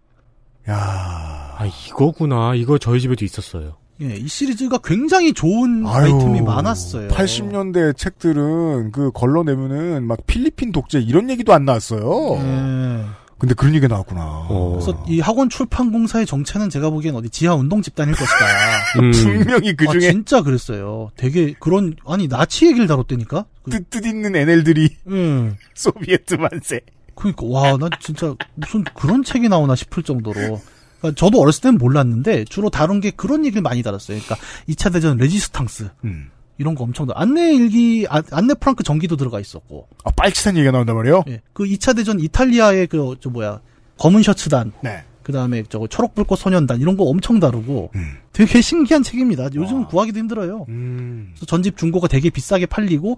야, 아 이거구나. 이거 저희 집에도 있었어요. 예, 이 시리즈가 굉장히 좋은 아유, 아이템이 많았어요. 80년대 책들은 그 걸러내면은 막 필리핀 독재 이런 얘기도 안 나왔어요. 예. 근데 그런 얘기가 나왔구나. 어. 그래서 이 학원 출판공사의 정체는 제가 보기엔 어디 지하 운동 집단일 것이다. 음. 분명히 그 아, 중에. 아, 진짜 그랬어요. 되게 그런, 아니, 나치 얘기를 다뤘다니까? 그... 뜻, 뜻 있는 NL들이. 음. 예. 소비에트 만세. 그니까 와, 나 진짜 무슨 그런 책이 나오나 싶을 정도로. 그러니까 저도 어렸을 땐 몰랐는데 주로 다룬 게 그런 얘기를 많이 다뤘어요. 그러니까 2차 대전 레지스탕스. 음. 이런 거 엄청 나. 안내 일기, 아, 안내 프랑크 전기도 들어가 있었고. 아, 빨치산 얘기가 나온단 말이에요? 예. 그 2차 대전 이탈리아의 그, 저 뭐야, 검은 셔츠단. 네. 그 다음에 저거 초록불꽃 소년단 이런 거 엄청 다루고 음. 되게 신기한 책입니다. 요즘 은 구하기도 힘들어요. 음. 전집 중고가 되게 비싸게 팔리고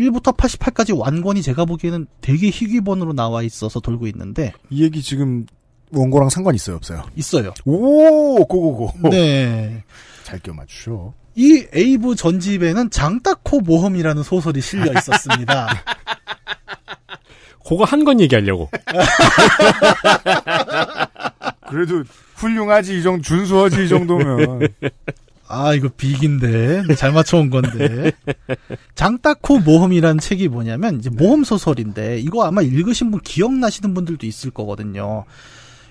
1부터 88까지 완권이 제가 보기에는 되게 희귀번으로 나와 있어서 돌고 있는데 이 얘기 지금 원고랑 상관 있어요 없어요? 있어요. 오 고고고. 네. 잘 끼워 맞추죠. 이 에이브 전집에는 장타코 모험이라는 소설이 실려 있었습니다. 그거 한 건 얘기하려고. 그래도 훌륭하지 이 정도 준수하지 이 정도면. 아, 이거 빅인데. 잘 맞춰온 건데. 장따코 모험이라는 책이 뭐냐면, 이제 네. 모험소설인데, 이거 아마 읽으신 분 기억나시는 분들도 있을 거거든요.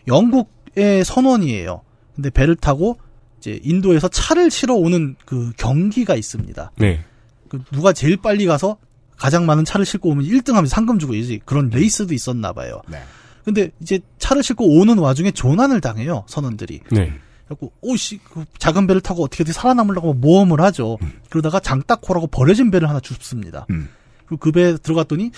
영국의 선원이에요. 근데 배를 타고, 이제 인도에서 차를 실어 오는 그 경기가 있습니다. 네. 그 누가 제일 빨리 가서 가장 많은 차를 싣고 오면 1등 하면 상금 주고 이제 그런 네. 레이스도 있었나 봐요. 네. 근데 이제 차를 싣고 오는 와중에 조난을 당해요, 선원들이. 네. 그래갖고 오씨 그 작은 배를 타고 어떻게든 살아남으려고 모험을 하죠. 음. 그러다가 장딱코라고 버려진 배를 하나 줍습니다. 음. 그리고 그 배에 들어갔더니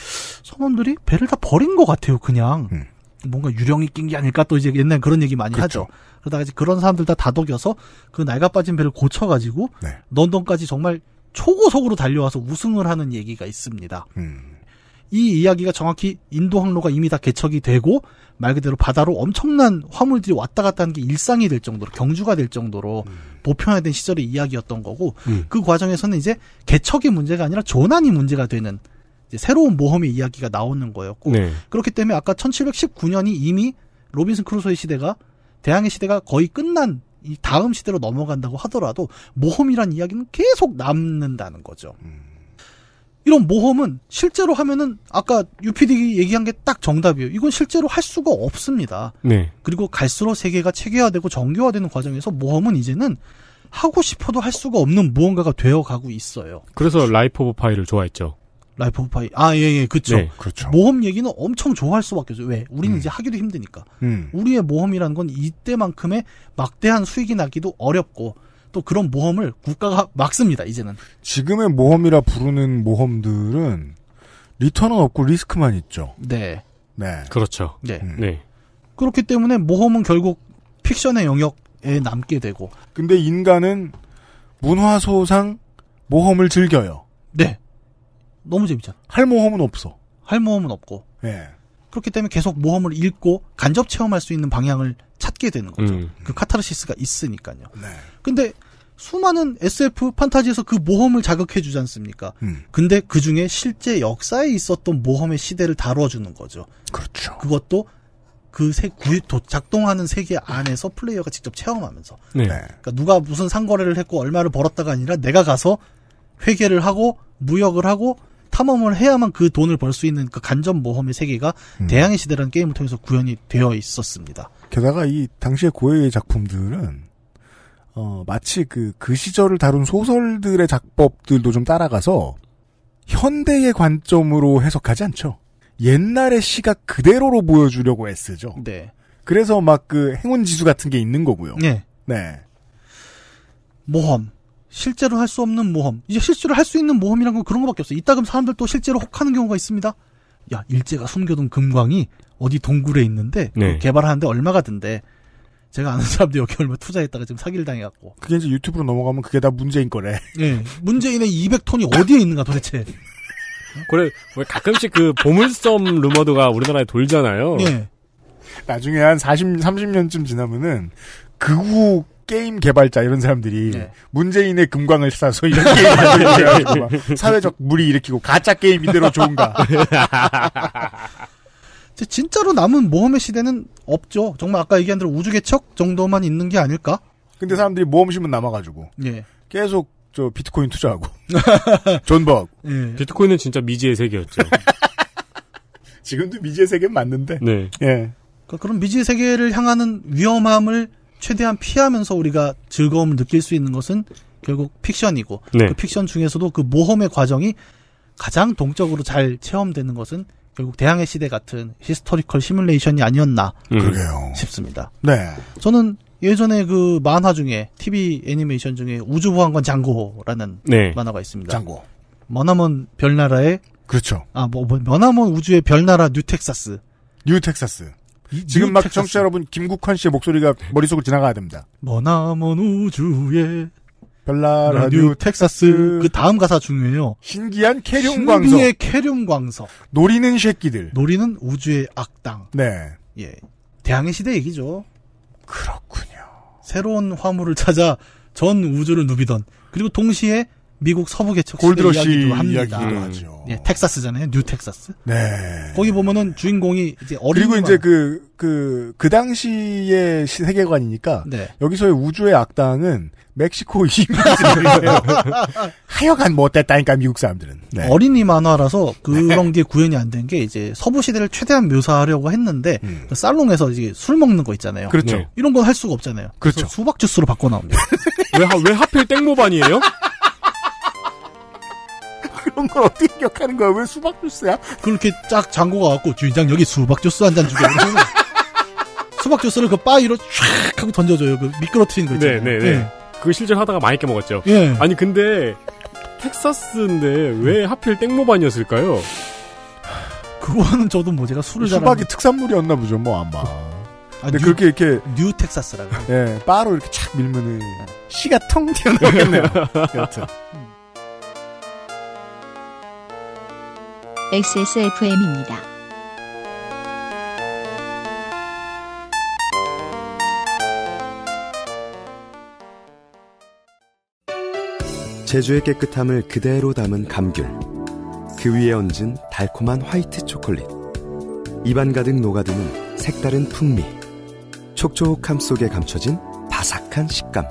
선원들이 배를 다 버린 것 같아요. 그냥 음. 뭔가 유령이 낀 게 아닐까 또 이제 옛날 그런 얘기 많이 그렇죠. 하죠. 그러다가 이제 그런 사람들 다 다독여서 그 낡아 빠진 배를 고쳐가지고 네. 런던까지 정말 초고속으로 달려와서 우승을 하는 얘기가 있습니다. 음. 이 이야기가 정확히 인도 항로가 이미 다 개척이 되고 말 그대로 바다로 엄청난 화물들이 왔다 갔다 하는 게 일상이 될 정도로 경주가 될 정도로 음. 보편화된 시절의 이야기였던 거고 음. 그 과정에서는 이제 개척의 문제가 아니라 조난이 문제가 되는 이제 새로운 모험의 이야기가 나오는 거였고 네. 그렇기 때문에 아까 1719년이 이미 로빈슨 크루소의 시대가 대항해 시대가 거의 끝난 이 다음 시대로 넘어간다고 하더라도 모험이란 이야기는 계속 남는다는 거죠. 음. 이런 모험은 실제로 하면은 아까 UPD 얘기한 게 딱 정답이에요. 이건 실제로 할 수가 없습니다. 네. 그리고 갈수록 세계가 체계화되고 정교화되는 과정에서 모험은 이제는 하고 싶어도 할 수가 없는 무언가가 되어 가고 있어요. 그래서 라이프 오브 파이를 좋아했죠. 라이프 오브 파이. 아, 예, 예, 그쵸. 네, 그렇죠. 모험 얘기는 엄청 좋아할 수밖에 없어요. 왜? 우리는 음. 이제 하기도 힘드니까. 음. 우리의 모험이라는 건 이때만큼의 막대한 수익이 나기도 어렵고, 또 그런 모험을 국가가 막습니다. 이제는 지금의 모험이라 부르는 모험들은 리턴은 없고 리스크만 있죠. 네. 네. 그렇죠. 네. 음. 네. 그렇기 때문에 모험은 결국 픽션의 영역에 남게 되고. 근데 인간은 문화소상 모험을 즐겨요. 네. 너무 재밌잖아. 할 모험은 없어. 할 모험은 없고. 네. 그렇기 때문에 계속 모험을 읽고 간접 체험할 수 있는 방향을 찾게 되는 거죠. 음. 그 카타르시스가 있으니까요. 네. 근데 수많은 SF 판타지에서 그 모험을 자극해 주지 않습니까? 음. 근데 그 중에 실제 역사에 있었던 모험의 시대를 다뤄 주는 거죠. 그렇죠. 그것도 그세 작동하는 세계 안에서 플레이어가 직접 체험하면서. 네. 네. 그러니까 누가 무슨 상거래를 했고 얼마를 벌었다가 아니라 내가 가서 회계를 하고 무역을 하고 탐험을 해야만 그 돈을 벌 수 있는 그 간접 모험의 세계가 음. 대항해 시대라는 게임을 통해서 구현이 되어 있었습니다. 게다가 이 당시의 고해의 작품들은 어, 마치 그, 그 시절을 다룬 소설들의 작법들도 좀 따라가서 현대의 관점으로 해석하지 않죠. 옛날의 시각 그대로로 보여주려고 애쓰죠. 네. 그래서 막 그 행운 지수 같은 게 있는 거고요. 네. 네. 모험. 실제로 할 수 없는 모험. 이제 실제로 할 수 있는 모험이란 건 그런 거밖에 없어. 이따금 사람들 또 실제로 혹하는 경우가 있습니다. 야, 일제가 숨겨둔 금광이 어디 동굴에 있는데 네. 개발하는데 얼마가 든대. 제가 아는 사람도 여기 얼마 투자했다가 지금 사기를 당해갖고. 그게 이제 유튜브로 넘어가면 그게 다 문재인 거래. 네. 문재인의 200톤이 어디에 있는가 도대체. 그래, 왜 가끔씩 그 보물섬 루머드가 우리나라에 돌잖아요. 네. 나중에 한 40, 30년쯤 지나면은 극우 게임 개발자 이런 사람들이 네. 문재인의 금광을 싸서 이런 게임을 사회적 물이 일으키고 가짜 게임 이대로 좋은가. 진짜로 남은 모험의 시대는 없죠. 정말 아까 얘기한 대로 우주 개척 정도만 있는 게 아닐까? 근데 사람들이 모험심은 남아가지고 예. 계속 저 비트코인 투자하고 존버하고 예. 비트코인은 진짜 미지의 세계였죠. 지금도 미지의 세계는 맞는데. 네. 예. 그러니까 그런 미지의 세계를 향하는 위험함을 최대한 피하면서 우리가 즐거움을 느낄 수 있는 것은 결국 픽션이고 네. 그 픽션 중에서도 그 모험의 과정이 가장 동적으로 잘 체험되는 것은 결국 대항해 시대 같은 히스토리컬 시뮬레이션이 아니었나 음. 싶습니다. 네. 저는 예전에 그 만화 중에 TV 애니메이션 중에 우주보안관 장고라는 네. 만화가 있습니다. 장고. 머나먼 별나라의 그렇죠. 아뭐 뭐, 머나먼 우주의 별나라 뉴텍사스. 뉴텍사스. 이, 지금 막텍사 청취자 여러분 김국환 씨의 목소리가 머릿속을 지나가야 됩니다. 머나먼 우주의 별라라뉴 텍사스. 그, 그 다음 가사 중요해요. 신기한 캐륨 광석. 신비의 캐륨 광석. 노리는 새끼들. 노리는 우주의 악당. 네. 예. 대항해 시대 얘기죠. 그렇군요. 새로운 화물을 찾아 전 우주를 누비던 그리고 동시에 미국 서부 개척 골드러시 이야기도 음. 하죠. 예, 텍사스잖아요. 뉴 텍사스. 네. 거기 보면은 주인공이 이제 어린 그리고 이제 그 그그 그, 그 당시의 세계관이니까 네. 여기서의 우주의 악당은 멕시코 이민들이에요. 하여간 못됐다니까 미국 사람들은. 네. 어린이 만화라서 그런 네. 게 구현이 안 된 게 이제 서부 시대를 최대한 묘사하려고 했는데 음. 그 살롱에서 이제 술 먹는 거 있잖아요. 그렇죠. 네. 이런 건 할 수가 없잖아요. 그렇죠. 수박 주스로 바꿔 나옵니다. 왜, 왜 하필 땡모반이에요? 그런 걸 어떻게 기억하는 거야? 왜 수박 주스야? 그렇게 쫙 잔고 가 갖고 주인장 여기 수박 주스 한 잔 주게. 수박 주스를 그바 위로 쫙 하고 던져줘요. 그 미끄러뜨린 거 있잖아요. 네네네. 네. 네, 네. 네. 그거 실전로 하다가 많이 깨먹었죠. 예. 아니 근데 텍사스인데 왜 하필 땡모반이었을까요? 그거는 저도 뭐 제가 술을 잘 수박이 특산물이었나 보죠, 뭐 아마. 아, 근데 뉴, 그렇게 이렇게 뉴 텍사스라고. 예, 바로 이렇게 착 밀면은 씨가 텅 튀어나오겠네요. 여튼. XSFM입니다. 제주의 깨끗함을 그대로 담은 감귤. 그 위에 얹은 달콤한 화이트 초콜릿. 입안 가득 녹아드는 색다른 풍미. 촉촉함 속에 감춰진 바삭한 식감.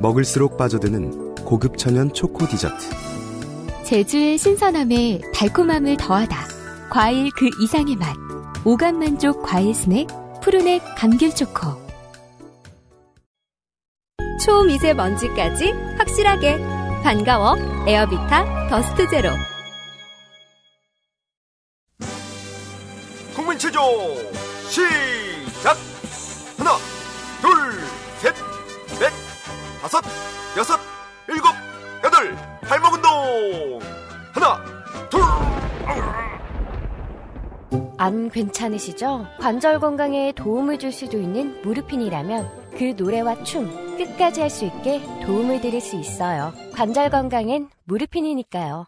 먹을수록 빠져드는 고급 천연 초코 디저트. 제주의 신선함에 달콤함을 더하다. 과일 그 이상의 맛. 오감 만족 과일 스낵 푸르넥 감귤 초코. 초미세 먼지까지 확실하게 반가워 에어비타 더스트 제로. 국민체조 시작. 하나, 둘, 셋, 넷, 다섯, 여섯, 일곱. 여덟 발목 운동 하나 둘안 괜찮으시죠? 관절 건강에 도움을 줄 수도 있는 무릎핀이라면그 노래와 춤 끝까지 할 수 있게 도움을 드릴 수 있어요. 관절 건강엔 무릎핀이니까요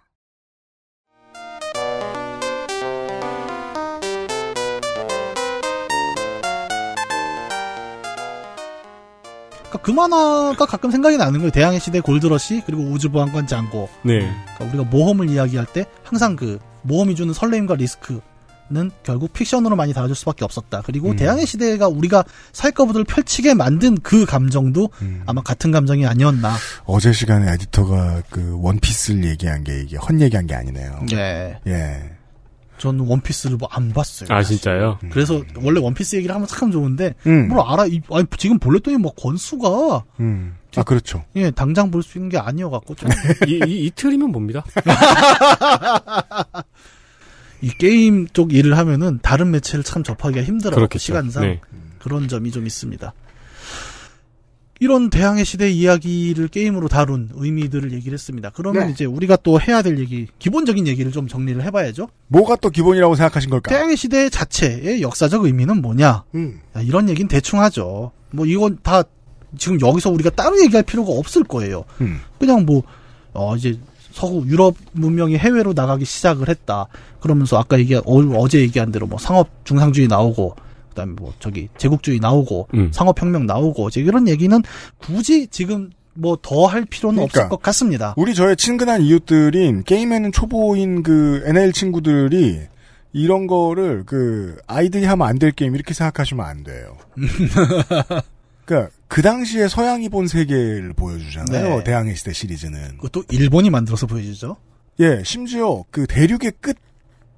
그러니까 그 만화가 가끔 생각이 나는 거예요. 대항해 시대 골드러시 그리고 우주보안관 장고. 네. 그러니까 우리가 모험을 이야기할 때 항상 그 모험이 주는 설렘과 리스크는 결국 픽션으로 많이 다뤄질 수밖에 없었다. 그리고 음. 대항해 시대가 우리가 살거부들 펼치게 만든 그 감정도 음. 아마 같은 감정이 아니었나. 어제 시간에 에디터가 그 원피스를 얘기한 게 이게 헌 얘기한 게 아니네요. 네. 예. 저는 원피스를 뭐 안 봤어요. 아 사실. 진짜요? 음. 그래서 원래 원피스 얘기를 하면 참 좋은데 음. 뭘 알아? 이, 아니, 지금 볼랬더니 뭐 권수가 음. 아 그렇죠. 예 당장 볼 수 있는 게 아니어 갖고 좀 이, 이, 이틀이면 봅니다. 이 게임 쪽 일을 하면은 다른 매체를 참 접하기가 힘들어요. 시간상 네. 그런 점이 좀 있습니다. 이런 대항해 시대 이야기를 게임으로 다룬 의미들을 얘기를 했습니다. 그러면 네. 이제 우리가 또 해야 될 얘기, 기본적인 얘기를 좀 정리를 해봐야죠. 뭐가 또 기본이라고 생각하신 걸까? 대항해 시대 자체의 역사적 의미는 뭐냐? 음. 야, 이런 얘기는 대충 하죠. 뭐 이건 다 지금 여기서 우리가 따로 얘기할 필요가 없을 거예요. 음. 그냥 뭐 어, 이제 서구 유럽 문명이 해외로 나가기 시작을 했다. 그러면서 아까 얘기 어, 어제 얘기한 대로 뭐 상업 중상주의 나오고 그다음에 뭐 저기 제국주의 나오고 음. 상업혁명 나오고 이제 이런 얘기는 굳이 지금 뭐 더 할 필요는 그러니까 없을 것 같습니다. 우리 저의 친근한 이웃들인 게임에는 초보인 그 NL 친구들이 이런 거를 그 아이들이 하면 안 될 게임 이렇게 생각하시면 안 돼요. 그러니까 그 당시에 서양이 본 세계를 보여주잖아요. 네. 대항해 시대 시리즈는. 그것도 일본이 만들어서 보여주죠. 예, 심지어 그 대륙의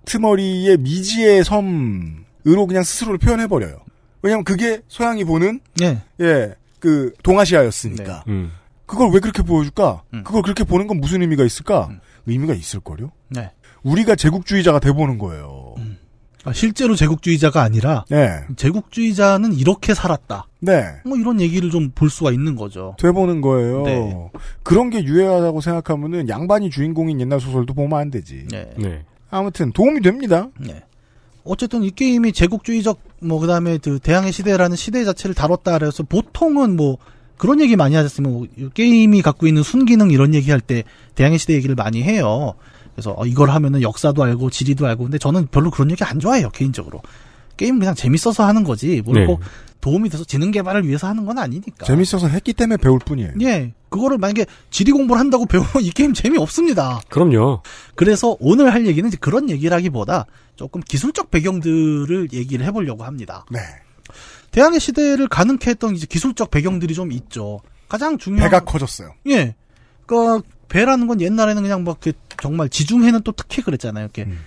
끝머리의 미지의 섬 으로 그냥 스스로를 표현해 버려요. 왜냐하면 그게 소양이 보는 네. 예. 예그 동아시아였으니까. 네. 음. 그걸 왜 그렇게 보여줄까? 음. 그걸 그렇게 보는 건 무슨 의미가 있을까? 음. 의미가 있을걸요? 네. 우리가 제국주의자가 돼보는 거예요. 음. 아, 실제로 제국주의자가 아니라 네. 제국주의자는 이렇게 살았다. 네. 뭐 이런 얘기를 좀 볼 수가 있는 거죠. 돼보는 거예요. 네. 그런 게 유해하다고 생각하면은 양반이 주인공인 옛날 소설도 보면 안 되지. 네. 네. 아무튼 도움이 됩니다. 네. 어쨌든 이 게임이 제국주의적 뭐 그다음에 그 대항해 시대라는 시대 자체를 다뤘다 그래서 보통은 뭐 그런 얘기 많이 하셨으면 뭐 게임이 갖고 있는 순기능 이런 얘기할 때 대항해 시대 얘기를 많이 해요. 그래서 어, 이걸 하면은 역사도 알고 지리도 알고 근데 저는 별로 그런 얘기 안 좋아해요 개인적으로 게임 그냥 재밌어서 하는 거지. 뭐꼭 네. 도움이 돼서 지능 개발을 위해서 하는 건 아니니까. 재밌어서 했기 때문에 배울 뿐이에요. 예. 그거를 만약에 지리 공부를 한다고 배우면 이 게임 재미없습니다. 그럼요. 그래서 오늘 할 얘기는 이제 그런 얘기라기보다 조금 기술적 배경들을 얘기를 해보려고 합니다. 네. 대항해 시대를 가능케 했던 이제 기술적 배경들이 좀 있죠. 가장 중요한 배가 커졌어요. 예. 그 배라는 건 옛날에는 그냥 막 뭐 그 정말 지중해는 또 특히 그랬잖아요. 이렇게 음.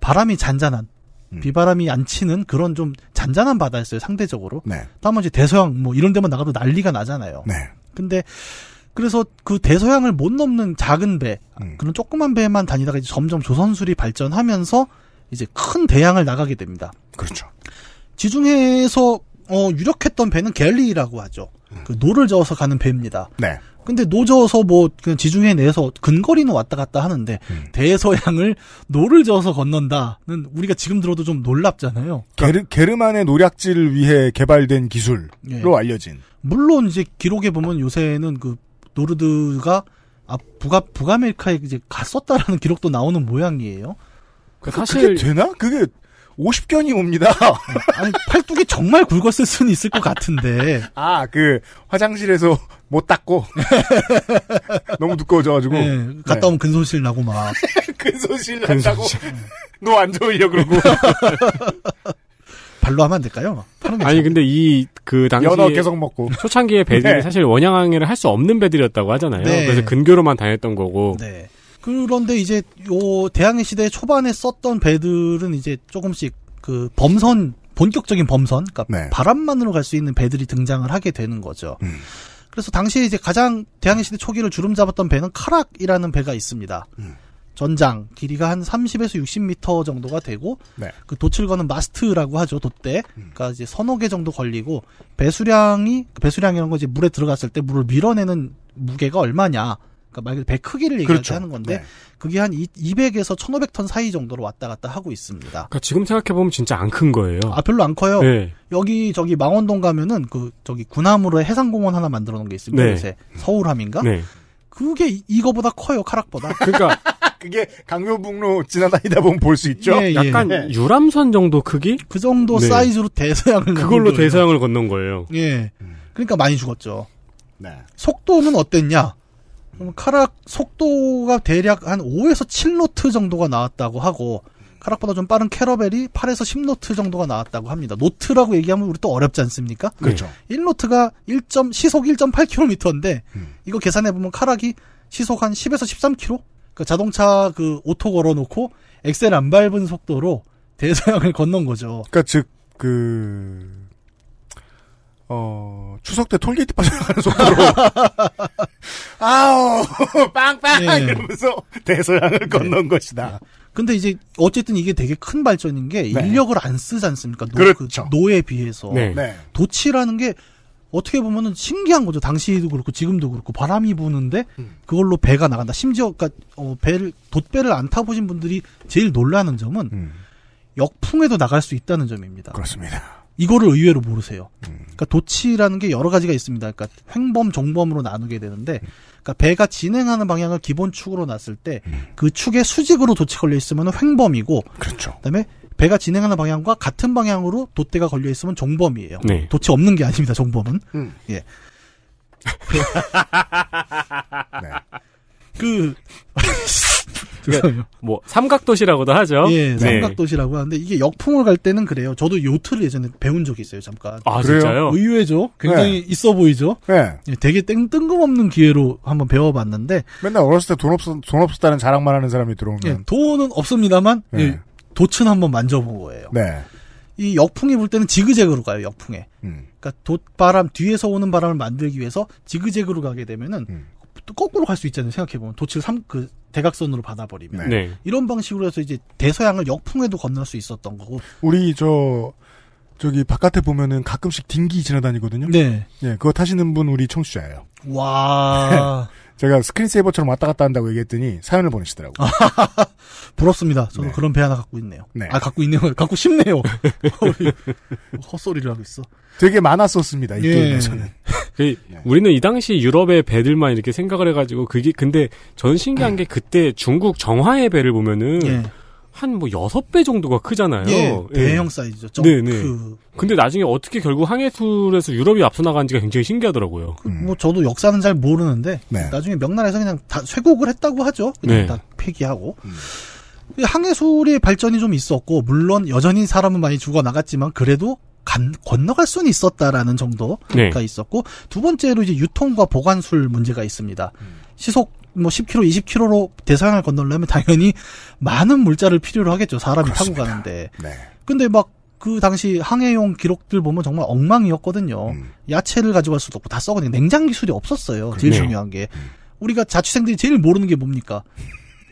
바람이 잔잔한 음. 비바람이 안 치는 그런 좀 잔잔한 바다였어요 상대적으로. 네. 나머지 대서양 뭐 이런 데만 나가도 난리가 나잖아요. 네. 근데 그래서 그 대서양을 못 넘는 작은 배 음. 그런 조그만 배만 다니다가 이제 점점 조선술이 발전하면서 이제 큰 대양을 나가게 됩니다. 그렇죠. 지중해에서 어, 유력했던 배는 갤리라고 하죠. 음. 그 노를 저어서 가는 배입니다. 네. 근데 노져서 뭐 그냥 지중해 내에서 근거리는 왔다 갔다 하는데 음. 대서양을 노를 저어서 건넌다는 우리가 지금 들어도 좀 놀랍잖아요. 그러니까 게르, 게르만의 노략질을 위해 개발된 기술로 예. 알려진. 물론 이제 기록에 보면 요새는 그 노르드가 아, 북아 북아메리카에 이제 갔었다라는 기록도 나오는 모양이에요. 그러니까 사실 그게 되나? 그게 50견이 옵니다. 아니, 팔뚝이 정말 굵었을 수는 있을 것 같은데. 아, 그, 화장실에서 못 닦고. 너무 두꺼워져가지고. 네, 갔다 오면 네. 근손실 나고 막. 근손실 난다고. 너 안 좋으려 그러고. 발로 하면 안 될까요? 아니 근데 이 그 당시 연어 계속 먹고 초창기에 배들이 네. 사실 원양항해를 할 수 없는 배들이었다고 하잖아요. 네. 그래서 근교로만 다녔던 거고. 네. 그런데 이제 요 대항해 시대 초반에 썼던 배들은 이제 조금씩 그 범선 본격적인 범선, 그러니까 네. 바람만으로 갈 수 있는 배들이 등장을 하게 되는 거죠. 음. 그래서 당시에 이제 가장 대항해 시대 초기를 주름 잡았던 배는 카락이라는 배가 있습니다. 음. 전장 길이가 한 30에서 60m 정도가 되고 네. 그 도출거는 마스트라고 하죠 돛대 음. 그러니까 이제 서너 개 정도 걸리고 배수량이 배수량이라는 거 이제 물에 들어갔을 때 물을 밀어내는 무게가 얼마냐 그러니까 말 그대로 배 크기를 얘기하는 그렇죠. 건데 네. 그게 한 200에서 1,500톤 사이 정도로 왔다 갔다 하고 있습니다. 그러니까 지금 생각해 보면 진짜 안 큰 거예요. 아 별로 안 커요. 네. 여기 저기 망원동 가면은 그 저기 군함으로 해상공원 하나 만들어 놓은 게 있습니다. 네. 요새 서울함인가? 네. 그게 이, 이거보다 커요 카락보다. 그러니까 그게 강변북로 지나다니다 보면 볼 수 있죠. 예, 예, 약간 예. 유람선 정도 크기? 그 정도 네. 사이즈로 대서양을 그걸로 대서양을 건넌 거예요. 예. 음. 그러니까 많이 죽었죠. 네. 속도는 어땠냐? 그럼 카락 속도가 대략 한 5에서 7노트 정도가 나왔다고 하고 카락보다 좀 빠른 캐러벨이 8에서 10노트 정도가 나왔다고 합니다. 노트라고 얘기하면 우리 또 어렵지 않습니까? 네. 그렇죠. 1노트가 1. 시속 1.8km인데 음. 이거 계산해 보면 카락이 시속 한 10에서 13km? 그 자동차 그 오토 걸어 놓고 엑셀 안 밟은 속도로 대서양을 건넌 거죠. 그러니까 즉그 어, 추석 때 톨게이트 빠져나가는 속도로, 아우, 빵빵! 네. 이러면서 대서양을 네. 건넌 것이다. 네. 근데 이제, 어쨌든 이게 되게 큰 발전인 게, 네. 인력을 안 쓰지 않습니까? 노, 그렇죠. 그 노에 비해서. 네. 네. 도치라는 게, 어떻게 보면은 신기한 거죠. 당시에도 그렇고, 지금도 그렇고, 바람이 부는데, 음. 그걸로 배가 나간다. 심지어, 그니까, 어, 배를, 돛배를 안 타보신 분들이 제일 놀라는 점은, 음. 역풍에도 나갈 수 있다는 점입니다. 그렇습니다. 이거를 의외로 모르세요. 음. 그러니까 도치라는 게 여러 가지가 있습니다. 그러니까 횡범, 종범으로 나누게 되는데, 음. 그러니까 배가 진행하는 방향을 기본 축으로 놨을 때그 음. 축의 수직으로 도치 걸려 있으면 횡범이고, 그렇죠. 그다음에 배가 진행하는 방향과 같은 방향으로 도대가 걸려 있으면 종범이에요 네. 도치 없는 게 아닙니다. 종범은 음. 예. 네. 그 그러니까 뭐 삼각도시라고도 하죠. 예, 네. 삼각도시라고 하는데 이게 역풍을 갈 때는 그래요. 저도 요트를 예전에 배운 적이 있어요. 잠깐. 아 그래요? 진짜요? 의외죠. 굉장히 네. 있어 보이죠. 네. 예, 되게 땡 뜬금없는 기회로 한번 배워봤는데. 맨날 어렸을 때 돈 없어 돈 없었다는 자랑만 하는 사람이 들어오면. 예, 돈은 없습니다만 네. 예, 도천 한번 만져본 거예요. 네. 이 역풍이 불 때는 지그재그로 가요 역풍에. 음. 그러니까 돛바람 뒤에서 오는 바람을 만들기 위해서 지그재그로 가게 되면은 음. 또 거꾸로 갈 수 있잖아요 생각해 보면 돛을 삼그 대각선으로 받아버리면 네. 이런 방식으로 해서 이제 대서양을 역풍에도 건널 수 있었던 거고 우리 저 저기 바깥에 보면은 가끔씩 딩기 지나다니거든요. 네. 예, 그거 타시는 분 우리 청취자예요. 와. 제가 스크린세이버처럼 왔다 갔다 한다고 얘기했더니 사연을 보내시더라고요. 부럽습니다. 저는 네. 그런 배 하나 갖고 있네요. 네. 아, 갖고 있네요. 갖고 싶네요. 헛소리를 하고 있어. 되게 많았었습니다. 이 예. 게임에서는. 그, 네. 우리는 이 당시 유럽의 배들만 이렇게 생각을 해가지고 그게 근데 전 신기한 네. 게 그때 중국 정화의 배를 보면은 예. 한뭐 여섯 배 정도가 크잖아요. 예, 예. 대형 예. 사이즈죠. 좀 네네. 그... 근데 나중에 어떻게 결국 항해술에서 유럽이 앞서 나간지가 굉장히 신기하더라고요. 그, 뭐 저도 역사는 잘 모르는데 네. 나중에 명나라에서 그냥 다쇄국을 했다고 하죠. 그냥 네. 다 폐기하고. 음. 그 항해술의 발전이 좀 있었고 물론 여전히 사람은 많이 죽어 나갔지만 그래도 간, 건너갈 수는 있었다라는 정도가 네. 있었고 두 번째로 이제 유통과 보관술 문제가 있습니다. 음. 시속 뭐 10km, 20km로 대서양을 건너려면 당연히 많은 물자를 필요로 하겠죠. 사람이 그렇습니다. 타고 가는데. 네. 근데 막 그 당시 항해용 기록들 보면 정말 엉망이었거든요. 음. 야채를 가져갈 수도 없고 다 썩어내. 냉장 기술이 없었어요. 그렇네요. 제일 중요한 게. 음. 우리가 자취생들이 제일 모르는 게 뭡니까?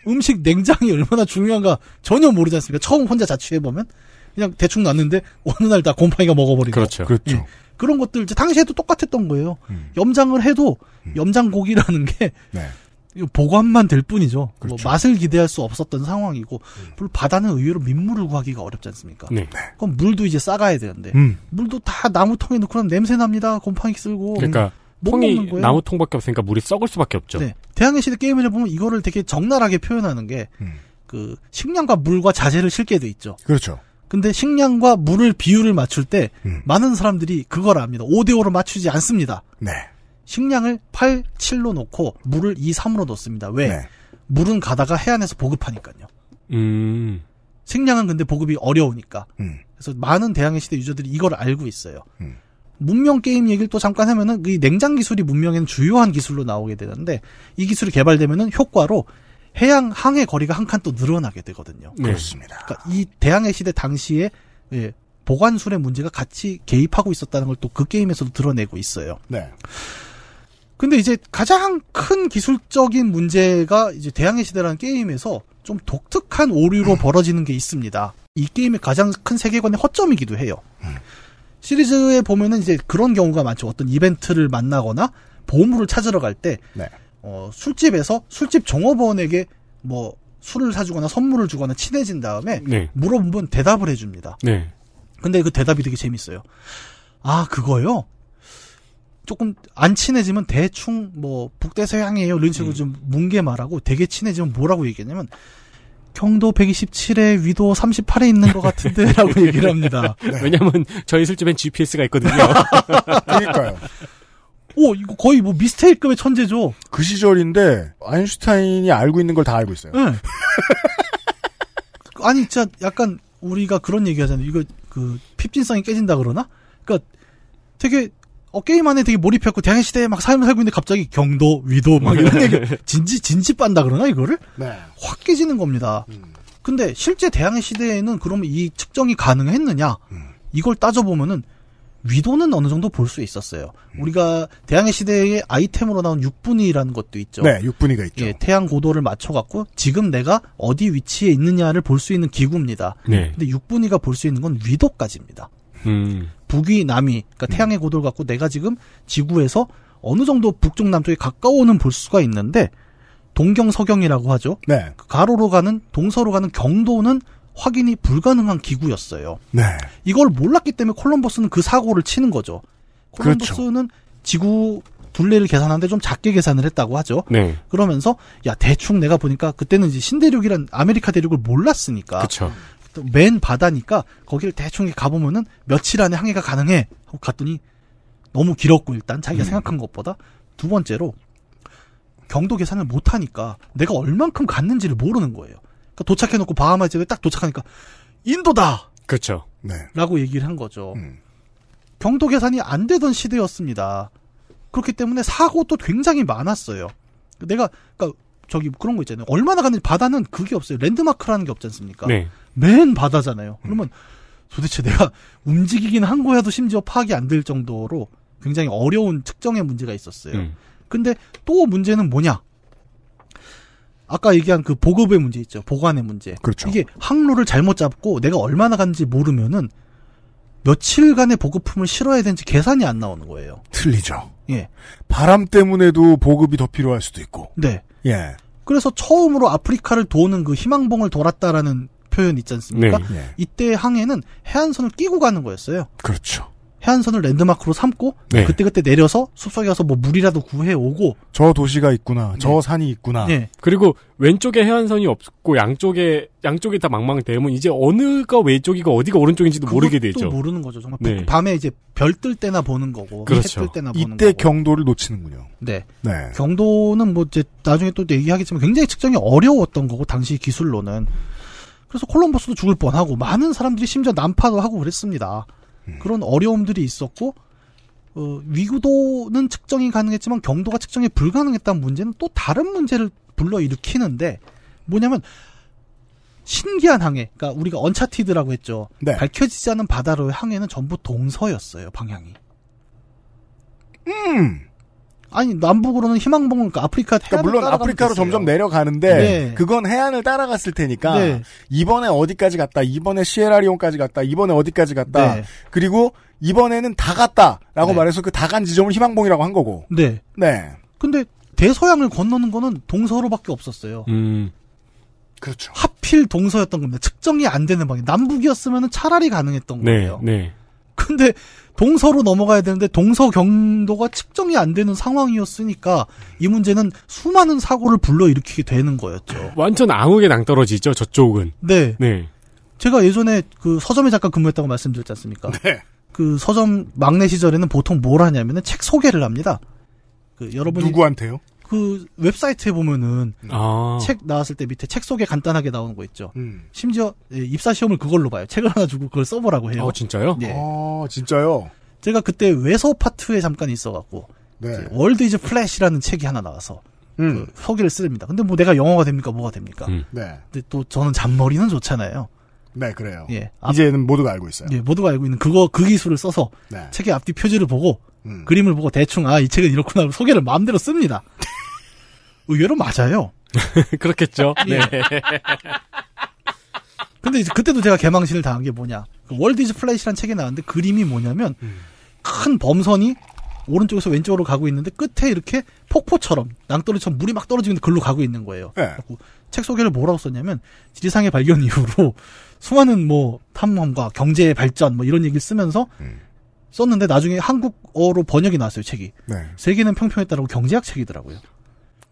음식 냉장이 얼마나 중요한가 전혀 모르지 않습니까? 처음 혼자 자취해보면. 그냥 대충 놨는데 어느 날 다 곰팡이가 먹어버리고 그렇죠. 그렇죠. 예. 그런 것들 이제 당시에도 똑같았던 거예요. 음. 염장을 해도 음. 염장 고기라는 게 네. 보관만 될 뿐이죠. 뭐 그렇죠. 뭐 맛을 기대할 수 없었던 상황이고, 음. 물 바다는 의외로 민물을 구하기가 어렵지 않습니까? 네. 네. 그럼 물도 이제 싸가야 되는데, 음. 물도 다 나무통에 넣고 나면 냄새 납니다. 곰팡이 쓸고. 그러니까 음. 통이 나무통밖에 없으니까 물이 썩을 수밖에 없죠. 네. 대항해 시대 게임을 해 보면 이거를 되게 적나라하게 표현하는 게, 음. 그 식량과 물과 자재를 실게 돼 있죠. 그렇죠. 근데 식량과 물을 비율을 맞출 때 음. 많은 사람들이 그걸 압니다. 5대 5로 맞추지 않습니다. 네. 식량을 8, 7로 놓고 물을 2, 3으로 놓습니다. 왜? 네. 물은 가다가 해안에서 보급하니까요. 음. 식량은 근데 보급이 어려우니까. 음. 그래서 많은 대항해 시대 유저들이 이걸 알고 있어요. 음. 문명 게임 얘기를 또 잠깐 하면은 이 냉장 기술이 문명에는 주요한 기술로 나오게 되는데 이 기술이 개발되면은 효과로 해양 항해 거리가 한 칸 또 늘어나게 되거든요. 네. 그렇습니다. 그러니까 이 대항해 시대 당시에 예, 보관술의 문제가 같이 개입하고 있었다는 걸 또 그 게임에서도 드러내고 있어요. 네. 근데 이제 가장 큰 기술적인 문제가 이제 대항해 시대라는 게임에서 좀 독특한 오류로 음. 벌어지는 게 있습니다. 이 게임의 가장 큰 세계관의 허점이기도 해요. 음. 시리즈에 보면은 이제 그런 경우가 많죠. 어떤 이벤트를 만나거나 보물을 찾으러 갈때 네. 어, 술집에서 술집 종업원에게 뭐 술을 사주거나 선물을 주거나 친해진 다음에 네. 물어보면 대답을 해줍니다. 네. 근데 그 대답이 되게 재밌어요. 아 그거요? 조금 안 친해지면 대충 뭐 북대서양이에요 이런 식으로 음. 좀 뭉개 말하고 되게 친해지면 뭐라고 얘기하냐면 경도 127에 위도 38에 있는 것 같은데 라고 얘기를 합니다. 네. 왜냐면 저희 술집엔 GPS가 있거든요. 그러니까요. 오, 이거 거의 뭐 미스테이급의 천재죠. 그 시절인데 아인슈타인이 알고 있는 걸 다 알고 있어요. 네. 아니 진짜 약간 우리가 그런 얘기하잖아요. 이거 그 핍진성이 깨진다 그러나? 그러니까 되게 어, 게임 안에 되게 몰입했고, 대항해시대에 막 삶을 살고 있는데 갑자기 경도, 위도, 막 이런 네. 얘기, 진지, 진지 빤다 그러나, 이거를? 네. 확 깨지는 겁니다. 음. 근데 실제 대항해시대에는 그러면 이 측정이 가능했느냐? 음. 이걸 따져보면은, 위도는 어느 정도 볼 수 있었어요. 음. 우리가 대항해 시대의 아이템으로 나온 육분이라는 것도 있죠. 네, 육분이가 있죠. 예, 태양 고도를 맞춰갖고 지금 내가 어디 위치에 있느냐를 볼 수 있는 기구입니다. 네. 근데 육분이가볼 수 있는 건 위도까지입니다. 음. 북위 남위 그러니까 음. 태양의 고도를 갖고 내가 지금 지구에서 어느 정도 북쪽 남쪽에 가까워는 볼 수가 있는데 동경 서경이라고 하죠. 네. 그 가로로 가는 동서로 가는 경도는 확인이 불가능한 기구였어요. 네. 이걸 몰랐기 때문에 콜럼버스는 그 사고를 치는 거죠. 그렇죠. 콜럼버스는 그렇죠. 지구 둘레를 계산하는데 좀 작게 계산을 했다고 하죠. 네. 그러면서 야 대충 내가 보니까 그때는 이제 신대륙이란 아메리카 대륙을 몰랐으니까 그쵸. 맨 바다니까 거기를 대충 가보면은 며칠 안에 항해가 가능해 하고 갔더니 너무 길었고 일단 자기가 음. 생각한 것보다 두 번째로 경도 계산을 못 하니까 내가 얼만큼 갔는지를 모르는 거예요. 그러니까 도착해 놓고 바하마제도에 딱 도착하니까 인도다. 그렇죠. 네. 라고 얘기를 한 거죠. 음. 경도 계산이 안 되던 시대였습니다. 그렇기 때문에 사고도 굉장히 많았어요. 내가 그러니까 저기 그런 거 있잖아요. 얼마나 갔는지 바다는 그게 없어요. 랜드마크라는 게 없지 않습니까? 네. 맨 바다잖아요. 그러면 도대체 내가 움직이긴 한 거야도 심지어 파악이 안 될 정도로 굉장히 어려운 측정의 문제가 있었어요. 음. 근데 또 문제는 뭐냐? 아까 얘기한 그 보급의 문제 있죠. 보관의 문제. 그렇죠. 이게 항로를 잘못 잡고 내가 얼마나 간지 모르면은 며칠간의 보급품을 실어야 되는지 계산이 안 나오는 거예요. 틀리죠. 예. 바람 때문에도 보급이 더 필요할 수도 있고. 네. 예. 그래서 처음으로 아프리카를 도는 그 희망봉을 돌았다라는 표현 있지 않습니까? 네, 네. 이때 항해는 해안선을 끼고 가는 거였어요. 그렇죠. 해안선을 랜드마크로 삼고 네. 그때그때 내려서 숲속에 가서 뭐 물이라도 구해 오고 저 도시가 있구나. 저 네. 산이 있구나. 네. 그리고 왼쪽에 해안선이 없고 양쪽에 양쪽이 다 망망대면 이제 어느가 왼쪽이고 어디가 오른쪽인지도 모르게 되죠. 모르는 거죠. 정말 네. 그 밤에 이제 별 뜰 때나 보는 거고 그렇죠. 해뜰 때나 보는 이때 거고. 경도를 놓치는군요. 네. 네. 경도는 뭐 이제 나중에 또 얘기하겠지만 굉장히 측정이 어려웠던 거고 당시 기술로는 그래서 콜럼버스도 죽을 뻔하고 많은 사람들이 심지어 난파도 하고 그랬습니다. 음. 그런 어려움들이 있었고 어, 위구도는 측정이 가능했지만 경도가 측정이 불가능했다는 문제는 또 다른 문제를 불러일으키는데 뭐냐면 신기한 항해, 그러니까 우리가 언차티드라고 했죠. 네. 밝혀지지 않은 바다로의 항해는 전부 동서였어요 방향이. 음. 아니 남북으로는 희망봉을 그 아프리카 그러니까 물론 아프리카로 점점 내려가는데 네. 그건 해안을 따라갔을 테니까 네. 이번에 어디까지 갔다 이번에 시에라리온까지 갔다 이번에 어디까지 갔다 네. 그리고 이번에는 다 갔다라고 네. 말해서 그 다 간 지점을 희망봉이라고 한 거고 네 네. 근데 대서양을 건너는 거는 동서로밖에 없었어요. 음. 그렇죠. 하필 동서였던 겁니다. 측정이 안 되는 방향. 남북이었으면 차라리 가능했던 네, 거예요. 네. 근데 동서로 넘어가야 되는데 동서 경도가 측정이 안 되는 상황이었으니까 이 문제는 수많은 사고를 불러일으키게 되는 거였죠. 완전 암흑의 낭떠러지죠, 저쪽은. 네. 네. 제가 예전에 그 서점에 잠깐 근무했다고 말씀드렸지 않습니까? 네. 그 서점 막내 시절에는 보통 뭘 하냐면은 책 소개를 합니다. 그 여러분 누구한테요? 그 웹사이트에 보면은 아. 책 나왔을 때 밑에 책 속에 간단하게 나오는 거 있죠. 음. 심지어 예, 입사 시험을 그걸로 봐요. 책을 하나 주고 그걸 써보라고 해요. 아, 진짜요? 네. 아, 진짜요? 제가 그때 외소 파트에 잠깐 있어갖고 네. 월드 이즈 플래시라는 책이 하나 나와서 음. 그 소개를 쓰립니다. 근데 뭐 내가 영어가 됩니까? 뭐가 됩니까? 음. 네. 근데 또 저는 잔머리는 좋잖아요. 네, 그래요. 예. 이제는 모두가 알고 있어요. 예, 모두가 알고 있는 그거 그 기술을 써서 네. 책의 앞뒤 표지를 보고 음. 그림을 보고 대충 아 이 책은 이렇구나 소개를 마음대로 씁니다. 의외로 맞아요. 그렇겠죠. 네. 근데 이제 그때도 제가 개망신을 당한 게 뭐냐. 그월드스 플래시라는 책이 나왔는데 그림이 뭐냐면 음. 큰 범선이 오른쪽에서 왼쪽으로 가고 있는데 끝에 이렇게 폭포처럼 낭떠러처럼 물이 막 떨어지는데 글로 가고 있는 거예요. 네. 책 소개를 뭐라고 썼냐면 지리상의 발견 이후로 수많은 뭐 탐험과 경제의 발전 뭐 이런 얘기를 쓰면서 음. 썼는데 나중에 한국어로 번역이 나왔어요 책이. 네. 세계는 평평했다라고 경제학 책이더라고요.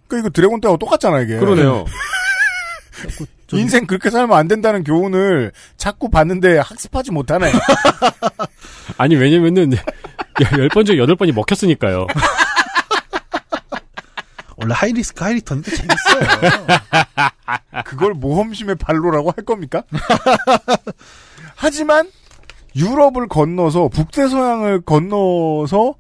그러니까 이거 드래곤 때하고 똑같잖아 이게. 그러네요. 인생 그렇게 살면 안 된다는 교훈을 자꾸 봤는데 학습하지 못하네. 아니 왜냐면은 1 0번 중에 여 번이 먹혔으니까요. 원래 하이리스크 하이리턴도 재밌어요. 그걸 모험심의 발로라고 할 겁니까? 하지만 유럽을 건너서 북대서양을 건너서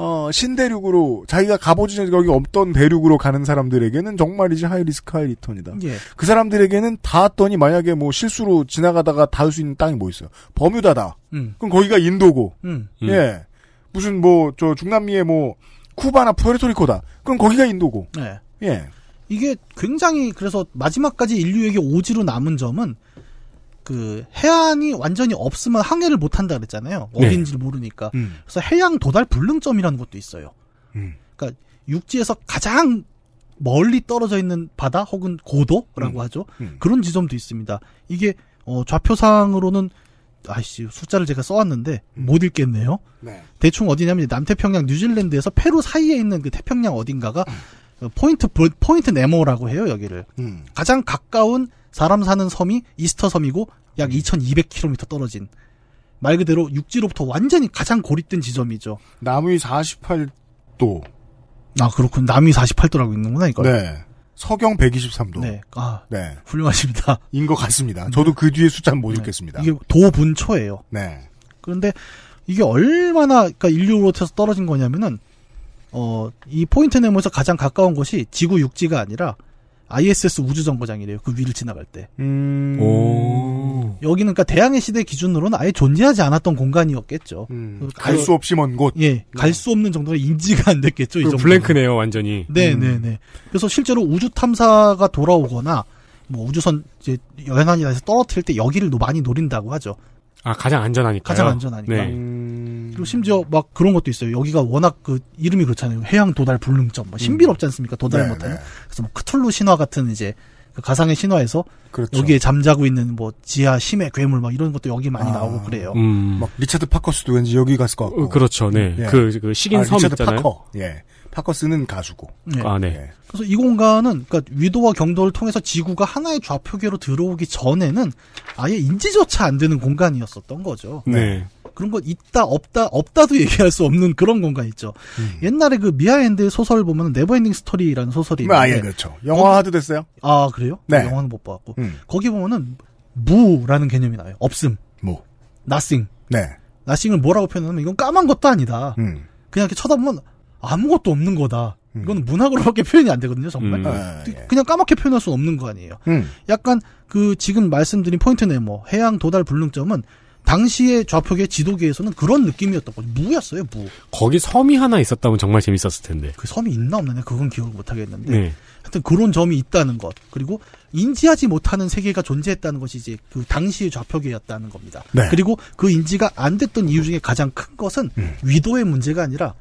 어, 신대륙으로 자기가 가보지 적이 없던 대륙으로 가는 사람들에게는 정말이지 하이리스크 하이리턴이다. 예. 그 사람들에게는 닿았더니 만약에 뭐 실수로 지나가다가 닿을 수 있는 땅이 뭐 있어요? 버뮤다다. 음. 그럼 거기가 인도고. 음. 음. 예. 무슨 뭐저 중남미의 뭐 쿠바나 푸에르토리코다. 그럼 거기가 인도고. 네. 예. 이게 굉장히 그래서 마지막까지 인류에게 오지로 남은 점은 그 해안이 완전히 없으면 항해를 못 한다 그랬잖아요. 네. 어딘지를 네. 모르니까. 음. 그래서 해양 도달 불능점이라는 것도 있어요. 음. 그러니까 육지에서 가장 멀리 떨어져 있는 바다 혹은 고도라고 음. 하죠. 음. 그런 지점도 있습니다. 이게 어, 좌표상으로는 아이씨 숫자를 제가 써왔는데 음. 못 읽겠네요. 네. 대충 어디냐면 남태평양 뉴질랜드에서 페루 사이에 있는 그 태평양 어딘가가 음. 어, 포인트 포인트 네모라고 해요 여기를 가장 가까운 사람 사는 섬이 이스터 섬이고 약 2,200km 떨어진 말 그대로 육지로부터 완전히 가장 고립된 지점이죠. 남위 48도. 아 그렇군. 남위 48도라고 있는구나 이거. 네. 서경 123도. 네. 아. 네. 훌륭하십니다. 인 것 같습니다. 네. 저도 그 뒤에 숫자는 못 네. 읽겠습니다. 이게 도분초예요. 네. 그런데 이게 얼마나 그러니까 인류 로트에 떨어진 거냐면은 어 이 포인트 네모에서 가장 가까운 곳이 지구 육지가 아니라 ISS 우주정거장이래요. 그 위를 지나갈 때. 음... 여기는 그니까 대항해 시대 기준으로는 아예 존재하지 않았던 공간이었겠죠. 음... 그 갈수 없이 먼 곳. 예, 네. 갈수 없는 정도의 인지가 안 됐겠죠. 그 블랭크네요, 완전히. 네, 음... 네, 네. 그래서 실제로 우주 탐사가 돌아오거나 뭐 우주선 이제 여행하이나 해서 떨어뜨릴 때 여기를 많이 노린다고 하죠. 아 가장 안전하니까. 가장 안전하니까. 네. 음. 그리고 뭐 심지어 막 그런 것도 있어요. 여기가 워낙 그 이름이 그렇잖아요. 해양 도달 불능점. 뭐 신비롭지 음. 않습니까? 도달 네, 못하는. 네. 그래서 뭐 크툴루 신화 같은 이제 그 가상의 신화에서 그렇죠. 여기에 잠자고 있는 뭐 지하 심해 괴물 막 이런 것도 여기 많이 아, 나오고 그래요. 음. 막 리차드 파커스도 왠지 여기 갔을 것 같고. 어, 그렇죠. 네. 예. 그, 그 식인 아, 섬 리차드 있잖아요. 파커. 예. 파커스는 가수고. 네. 아, 네. 예. 그래서 이 공간은 그러니까 위도와 경도를 통해서 지구가 하나의 좌표계로 들어오기 전에는 아예 인지조차 안 되는 공간이었었던 거죠. 네. 네. 그런 것 있다 없다 없다도 얘기할 수 없는 그런 공간 있죠. 음. 옛날에 그 미하 엔드의 소설을 보면 네버엔딩 스토리라는 소설이 아, 예, 있는데 아예 그렇죠. 영화화도 됐어요. 아 그래요? 네. 네 영화는 못 봤고 음. 거기 보면은 무라는 개념이 나요. 없음. 뭐. 나 o t h 네. n o 을 뭐라고 표현하면 이건 까만 것도 아니다. 음. 그냥 이렇게 쳐다보면 아무것도 없는 거다. 음. 이건 문학으로밖에 표현이 안 되거든요, 정말. 음. 그 아, 예. 그냥 까맣게 표현할 수는 없는 거 아니에요. 음. 약간 그 지금 말씀드린 포인트 네뭐 해양 도달 불능점은 당시의 좌표계 지도계에서는 그런 느낌이었던 거죠. 무였어요, 무. 거기 섬이 하나 있었다면 정말 재밌었을 텐데. 그 섬이 있나 없나 그건 기억을 못 하겠는데. 네. 하여튼 그런 점이 있다는 것. 그리고 인지하지 못하는 세계가 존재했다는 것이 이제 그 당시의 좌표계였다는 겁니다. 네. 그리고 그 인지가 안 됐던 이유 중에 가장 큰 것은 음. 위도의 문제가 아니라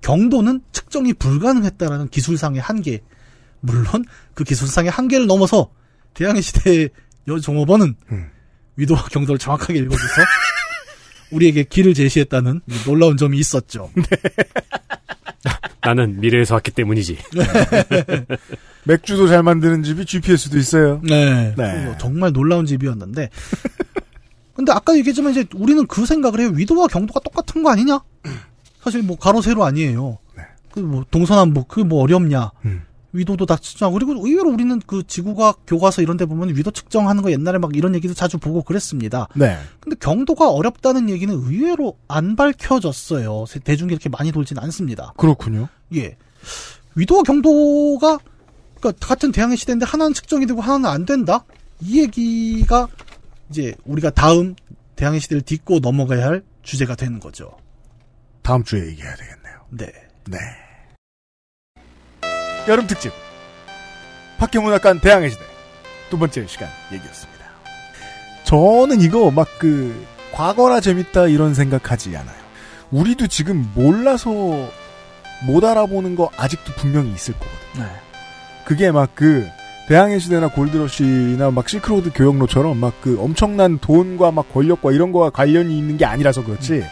경도는 측정이 불가능했다라는 기술상의 한계. 물론 그 기술상의 한계를 넘어서 대항해 시대의 여종업원은 음. 위도와 경도를 정확하게 읽어줘서 우리에게 길을 제시했다는 놀라운 점이 있었죠. 네. 나는 미래에서 왔기 때문이지. 맥주도 잘 만드는 집이 GPS도 있어요. 네. 네. 뭐 정말 놀라운 집이었는데. 근데 아까 얘기했지만 이제 우리는 그 생각을 해요. 위도와 경도가 똑같은 거 아니냐? 사실 뭐 가로 세로 아니에요. 네. 그뭐 동서남북 그뭐 어렵냐? 음. 위도도 다 측정. 하고 그리고 의외로 우리는 그 지구과학 교과서 이런 데 보면 위도 측정하는 거 옛날에 막 이런 얘기도 자주 보고 그랬습니다. 네. 근데 경도가 어렵다는 얘기는 의외로 안 밝혀졌어요. 대중이 이렇게 많이 돌진 않습니다. 그렇군요. 예. 위도와 경도가 그러니까 같은 대항해 시대인데 하나는 측정이 되고 하나는 안 된다. 이 얘기가 이제 우리가 다음 대항해 시대를 딛고 넘어가야 할 주제가 되는 거죠. 다음 주에 얘기해야 되겠네요. 네. 네. 여름 특집 학교문학관 대항해 시대 두 번째 시간 얘기였습니다. 저는 이거 막 그 과거라 재밌다 이런 생각하지 않아요. 우리도 지금 몰라서 못 알아보는 거 아직도 분명히 있을 거거든요. 네. 그게 막 그 대항해 시대나 골드러시나 막 실크로드 교역로처럼 막 그 엄청난 돈과 막 권력과 이런 거와 관련이 있는 게 아니라서 그렇지 음.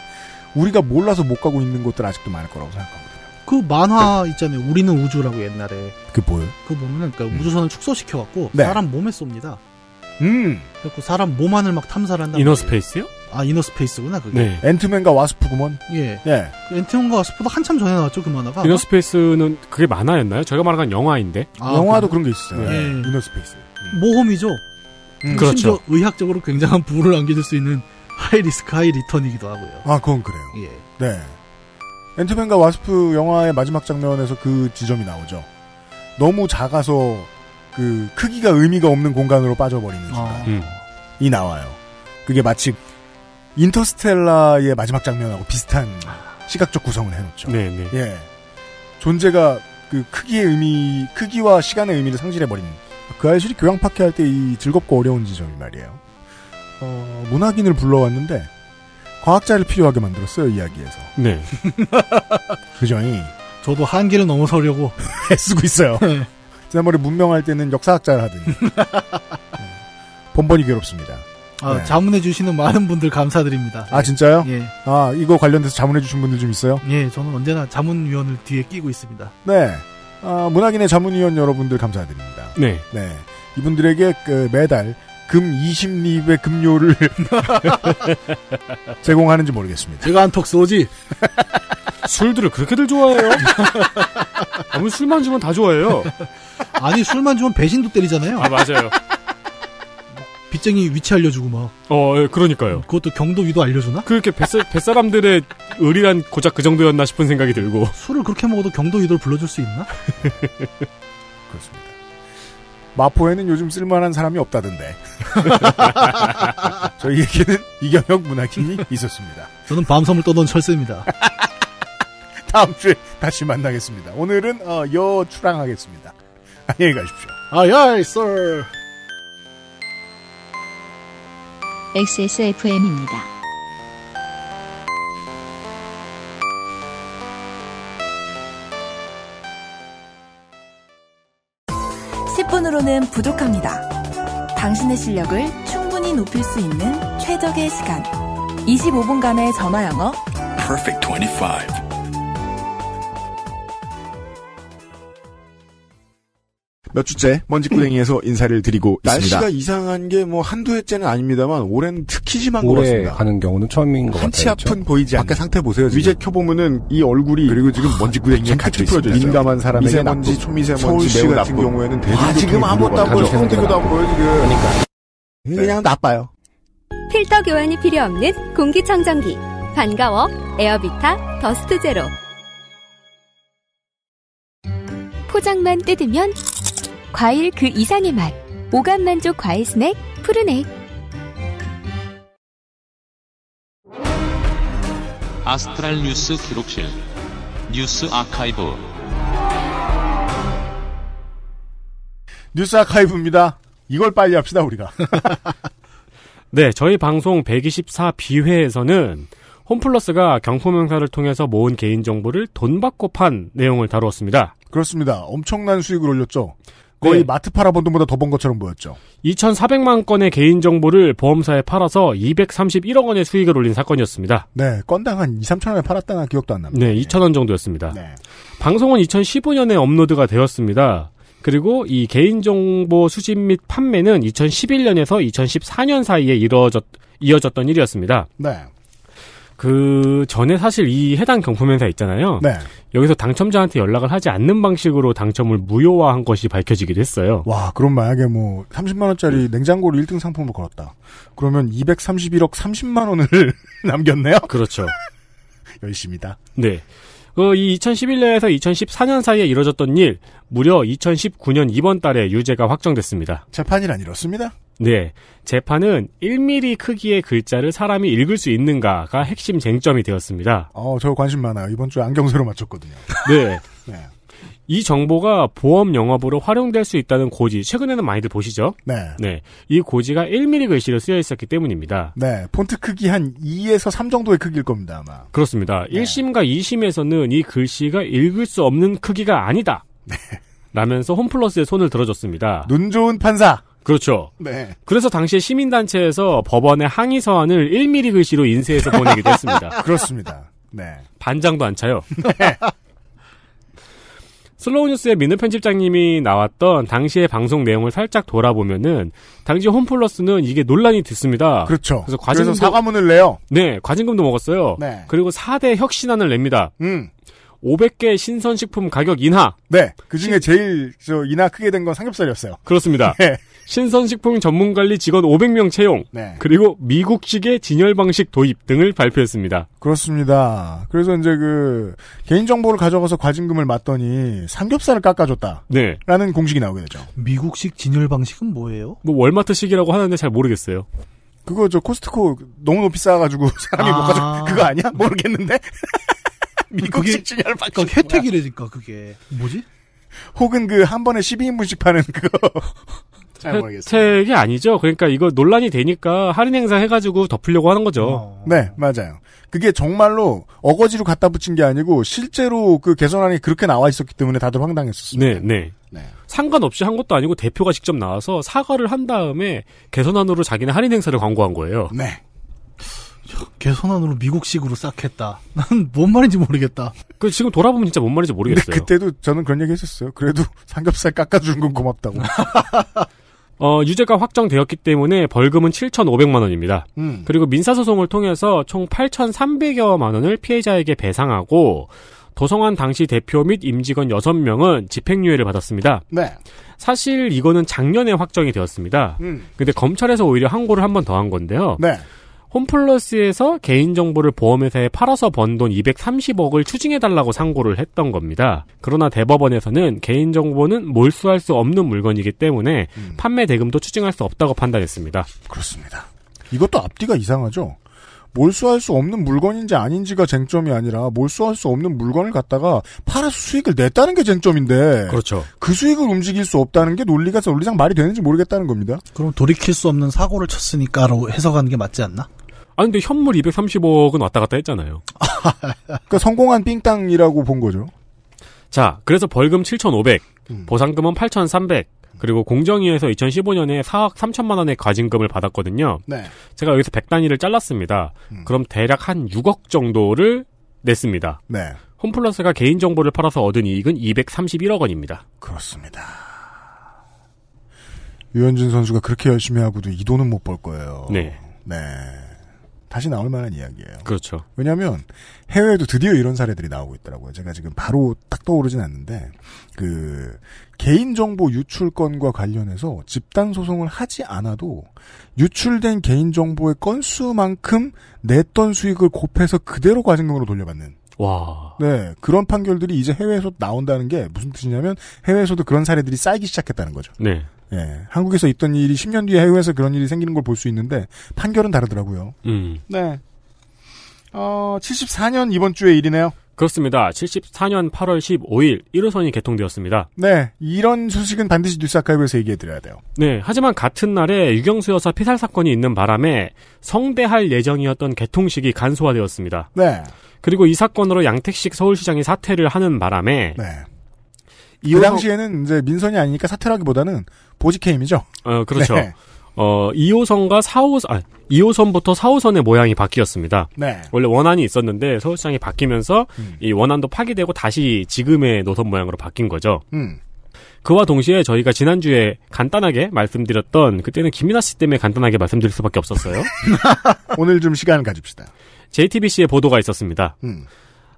우리가 몰라서 못 가고 있는 것들 아직도 많을 거라고 생각합니다. 그 만화 있잖아요. 우리는 우주라고 옛날에. 그 뭐요? 그 보면은 그러니까 음. 우주선을 축소시켜갖고 네. 사람 몸에 쏩니다. 음. 그래갖 사람 몸 안을 막 탐사한다. 이너스페이스요? 아 이너스페이스구나 그게. 네. 앤트맨과 와스프구먼. 예. 예. 그 앤트맨과 와스프도 한참 전에 나왔죠 그 만화가. 이너스페이스는 그게 만화였나요? 저희가 말한 영화인데. 아, 영화도 그런 게 있어요. 예. 예. 네. 이너스페이스. 음. 모험이죠. 음. 그렇죠. 의학적으로 굉장한 부를 안겨줄 수 있는 하이 리스크 하이 리턴이기도 하고요. 아 그건 그래요. 예. 네. 엔트맨과 와스프 영화의 마지막 장면에서 그 지점이 나오죠. 너무 작아서 그 크기가 의미가 없는 공간으로 빠져버리는 순간이 아. 음. 나와요. 그게 마치 인터스텔라의 마지막 장면하고 비슷한 시각적 구성을 해놓죠. 네네. 네. 예. 존재가 그 크기의 의미, 크기와 시간의 의미를 상실해버리는. 그아이들이 교양 파케 할 때 이 즐겁고 어려운 지점이 말이에요. 어, 문학인을 불러왔는데 과학자를 필요하게 만들었어요 이야기에서. 네. 그정이 저도 한계를 넘어서려고 애쓰고 네, 있어요. 네. 지난번에 문명할 때는 역사학자를 하더니 번번이 네. 괴롭습니다. 아, 네. 자문해 주시는 많은 분들 감사드립니다. 아 진짜요? 예. 아 이거 관련돼서 자문해 주신 분들 좀 있어요? 예, 저는 언제나 자문위원을 뒤에 끼고 있습니다. 네. 아, 문학인의 자문위원 여러분들 감사드립니다. 네. 네. 이분들에게 그 매달 금 20립의 급료를 제공하는지 모르겠습니다. 제가 한턱 쏘지? 술들을 그렇게들 좋아해요? 아무 술만 주면 다 좋아해요. 아니, 술만 주면 배신도 때리잖아요. 아, 맞아요. 빚쟁이 위치 알려주고 막. 어, 예, 그러니까요. 그것도 경도 위도 알려주나? 그렇게 뱃사, 뱃사람들의 의리란 고작 그 정도였나 싶은 생각이 들고. 술을 그렇게 먹어도 경도 위도를 불러줄 수 있나? 그렇습니다. 마포에는 요즘 쓸만한 사람이 없다던데. 저희에게는 이경혁 문학인이 있었습니다. 저는 밤섬을 떠던 철새입니다. 다음 주에 다시 만나겠습니다. 오늘은 어, 여 출항하겠습니다. 안녕히 가십시오. 아야이 썰. XSFM입니다. 30분으로는 부족합니다. 당신의 실력을 충분히 높일 수 있는 최적의 시간. 25분간의 전화 영어. Perfect 25. 몇 주째 먼지구덩이에서 인사를 드리고 있습니다. 날씨가 이상한 게 뭐 한두 해째는 아닙니다만 올해는 특히 심한 것 같습니다. 가는 경우는 처음인 것 같아요. 한치 그렇죠? 아픈 보이지 않는. 밖에 상태 보세요. 위제 켜보면은 이 얼굴이 그리고 지금 먼지구덩이에 아, 같이 풀어져 있어요. 민감한 사람에게 미세먼지, 초미세먼지, 서울시 같은 경우에는 대중 아, 지금 아무것도 안 보여. 손대도안 보여 지금. 그러니까. 그냥 네. 나빠요. 필터 교환이 필요 없는 공기청정기. 반가워. 에어비타 더스트 제로. 포장만 뜯으면 과일 그 이상의 맛. 오감 만족 과일 스낵 푸르넥. 아스트랄 뉴스 기록실 뉴스 아카이브 뉴스 아카이브입니다. 이걸 빨리 합시다 우리가. 네, 저희 방송 124 비회에서는 홈플러스가 경포명사를 통해서 모은 개인 정보를 돈 받고 판 내용을 다루었습니다. 그렇습니다. 엄청난 수익을 올렸죠. 거의 네. 마트 팔아본돈보다 더 번 것처럼 보였죠. 2,400만 건의 개인 정보를 보험사에 팔아서 231억 원의 수익을 올린 사건이었습니다. 네, 건당 한 2, 3천 원에 팔았다는 기억도 안 납니다. 네, 2천 원 정도였습니다. 네. 방송은 2015년에 업로드가 되었습니다. 그리고 이 개인정보 수집 및 판매는 2011년에서 2014년 사이에 이뤄졌, 이어졌던 일이었습니다. 네. 그 전에 사실 이 해당 경품 행사 있잖아요. 네. 여기서 당첨자한테 연락을 하지 않는 방식으로 당첨을 무효화한 것이 밝혀지기도 했어요. 와, 그럼 만약에 뭐 30만 원짜리 음. 냉장고를 1등 상품으로 걸었다. 그러면 231억 30만 원을 남겼네요. 그렇죠. 열심이다. 네. 그이 2011년에서 2014년 사이에 이뤄졌던 일 무려 2019년 이번 달에 유죄가 확정됐습니다. 재판이란 이렇습니다. 네. 재판은 1mm 크기의 글자를 사람이 읽을 수 있는가가 핵심 쟁점이 되었습니다. 어, 저 관심 많아요. 이번 주에 안경새로 맞췄거든요. 네. 네. 이 정보가 보험 영업으로 활용될 수 있다는 고지, 최근에는 많이들 보시죠? 네. 네. 이 고지가 1mm 글씨로 쓰여 있었기 때문입니다. 네. 폰트 크기 한 2에서 3 정도의 크기일 겁니다, 아마. 그렇습니다. 네. 1심과 2심에서는 이 글씨가 읽을 수 없는 크기가 아니다. 네. 라면서 홈플러스에 손을 들어줬습니다. 눈 좋은 판사! 그렇죠. 네. 그래서 당시에 시민단체에서 법원에 항의 서한을 1mm 글씨로 인쇄해서 보내기도 했습니다. 그렇습니다. 네. 반장도 안 차요. 네. 슬로우 뉴스의 민우 편집장님이 나왔던 당시의 방송 내용을 살짝 돌아보면은 당시 홈플러스는 이게 논란이 됐습니다. 그렇죠. 그래서 과징금도 그래서 사과문을 내요. 네, 과징금도 먹었어요. 네. 그리고 4대 혁신안을 냅니다. 음. 500개 신선식품 가격 인하. 네. 그 중에 제일 저 인하 크게 된 건 삼겹살이었어요. 그렇습니다. 네. 신선식품 전문관리 직원 500명 채용, 네. 그리고 미국식의 진열 방식 도입 등을 발표했습니다. 그렇습니다. 그래서 이제 그 개인 정보를 가져가서 과징금을 맞더니 삼겹살을 깎아줬다. 네. 라는 공식이 나오게 되죠. 미국식 진열 방식은 뭐예요? 뭐 월마트식이라고 하는데 잘 모르겠어요. 그거 저 코스트코 너무 높이 쌓아가지고 사람이 아... 못 가져 그거 아니야? 모르겠는데. 미국식 진열 방식. 그러니까 혜택이래니까 그게 뭐지? 혹은 그 한 번에 12인분씩 파는 그거 혜택이 아니죠. 그러니까 이거 논란이 되니까 할인 행사 해가지고 덮으려고 하는 거죠. 어. 네, 맞아요. 그게 정말로 어거지로 갖다 붙인 게 아니고 실제로 그 개선안이 그렇게 나와 있었기 때문에 다들 황당했었습니다. 네, 네. 네. 상관없이 한 것도 아니고 대표가 직접 나와서 사과를 한 다음에 개선안으로 자기는 할인 행사를 광고한 거예요. 네. 개선안으로 미국식으로 싹 했다. 난 뭔 말인지 모르겠다. 그 지금 돌아보면 진짜 뭔 말인지 모르겠어요. 그때도 저는 그런 얘기 했었어요. 그래도 삼겹살 깎아주는 건 고맙다고. 어, 유죄가 확정되었기 때문에 벌금은 7,500만 원입니다. 음. 그리고 민사소송을 통해서 총 8,300여만 원을 피해자에게 배상하고 도성환 당시 대표 및 임직원 6명은 집행유예를 받았습니다. 네. 사실 이거는 작년에 확정이 되었습니다. 음. 근데 검찰에서 오히려 항고를 한 번 더 한 건데요. 네. 홈플러스에서 개인정보를 보험회사에 팔아서 번 돈 230억을 추징해달라고 상고를 했던 겁니다. 그러나 대법원에서는 개인정보는 몰수할 수 없는 물건이기 때문에 음. 판매 대금도 추징할 수 없다고 판단했습니다. 그렇습니다. 이것도 앞뒤가 이상하죠? 몰수할 수 없는 물건인지 아닌지가 쟁점이 아니라 몰수할 수 없는 물건을 갖다가 팔아서 수익을 냈다는 게 쟁점인데 그렇죠. 그 수익을 움직일 수 없다는 게 논리가 논리상 말이 되는지 모르겠다는 겁니다. 그럼 돌이킬 수 없는 사고를 쳤으니까로 해석하는 게 맞지 않나? 아니 근데 현물 235억은 왔다 갔다 했잖아요. 그러니까 성공한 삥땅이라고 본 거죠. 자, 그래서 벌금 7,500, 음. 보상금은 8,300, 그리고 공정위에서 2015년에 4억 3천만 원의 과징금을 받았거든요. 네. 제가 여기서 100단위를 잘랐습니다. 음. 그럼 대략 한 6억 정도를 냈습니다. 네. 홈플러스가 개인 정보를 팔아서 얻은 이익은 231억 원입니다. 그렇습니다. 유현진 선수가 그렇게 열심히 하고도 이 돈은 못 벌 거예요. 네. 네. 다시 나올 만한 이야기예요. 그렇죠. 왜냐하면 해외에도 드디어 이런 사례들이 나오고 있더라고요. 제가 지금 바로 딱 떠오르진 않는데 그 개인정보 유출건과 관련해서 집단 소송을 하지 않아도 유출된 개인정보의 건수만큼 냈던 수익을 곱해서 그대로 과징금으로 돌려받는 와. 네. 그런 판결들이 이제 해외에서 나온다는 게 무슨 뜻이냐면 해외에서도 그런 사례들이 쌓이기 시작했다는 거죠. 네. 예. 네, 한국에서 있던 일이 10년 뒤에 해외에서 그런 일이 생기는 걸 볼 수 있는데 판결은 다르더라고요. 음. 네. 어, 74년 이번 주에 일이네요. 그렇습니다. 74년 8월 15일 1호선이 개통되었습니다. 네, 이런 소식은 반드시 뉴스 아카이브에서 얘기해드려야 돼요. 네, 하지만 같은 날에 유경수 여사 피살 사건이 있는 바람에 성대할 예정이었던 개통식이 간소화되었습니다. 네. 그리고 이 사건으로 양택식 서울시장이 사퇴를 하는 바람에 네. 그 당시에는 이제 민선이 아니니까 사퇴라기보다는 보직해임이죠. 어, 그렇죠. 네. 어, 2호선과 4호선, 아, 2호선부터 4호선의 모양이 바뀌었습니다. 네. 원래 원안이 있었는데 서울시장이 바뀌면서 음. 이 원안도 파기되고 다시 지금의 노선 모양으로 바뀐 거죠. 음. 그와 동시에 저희가 지난주에 간단하게 말씀드렸던 그때는 김민아 씨 때문에 간단하게 말씀드릴 수밖에 없었어요. 오늘 좀 시간을 가집시다. JTBC의 보도가 있었습니다. 음.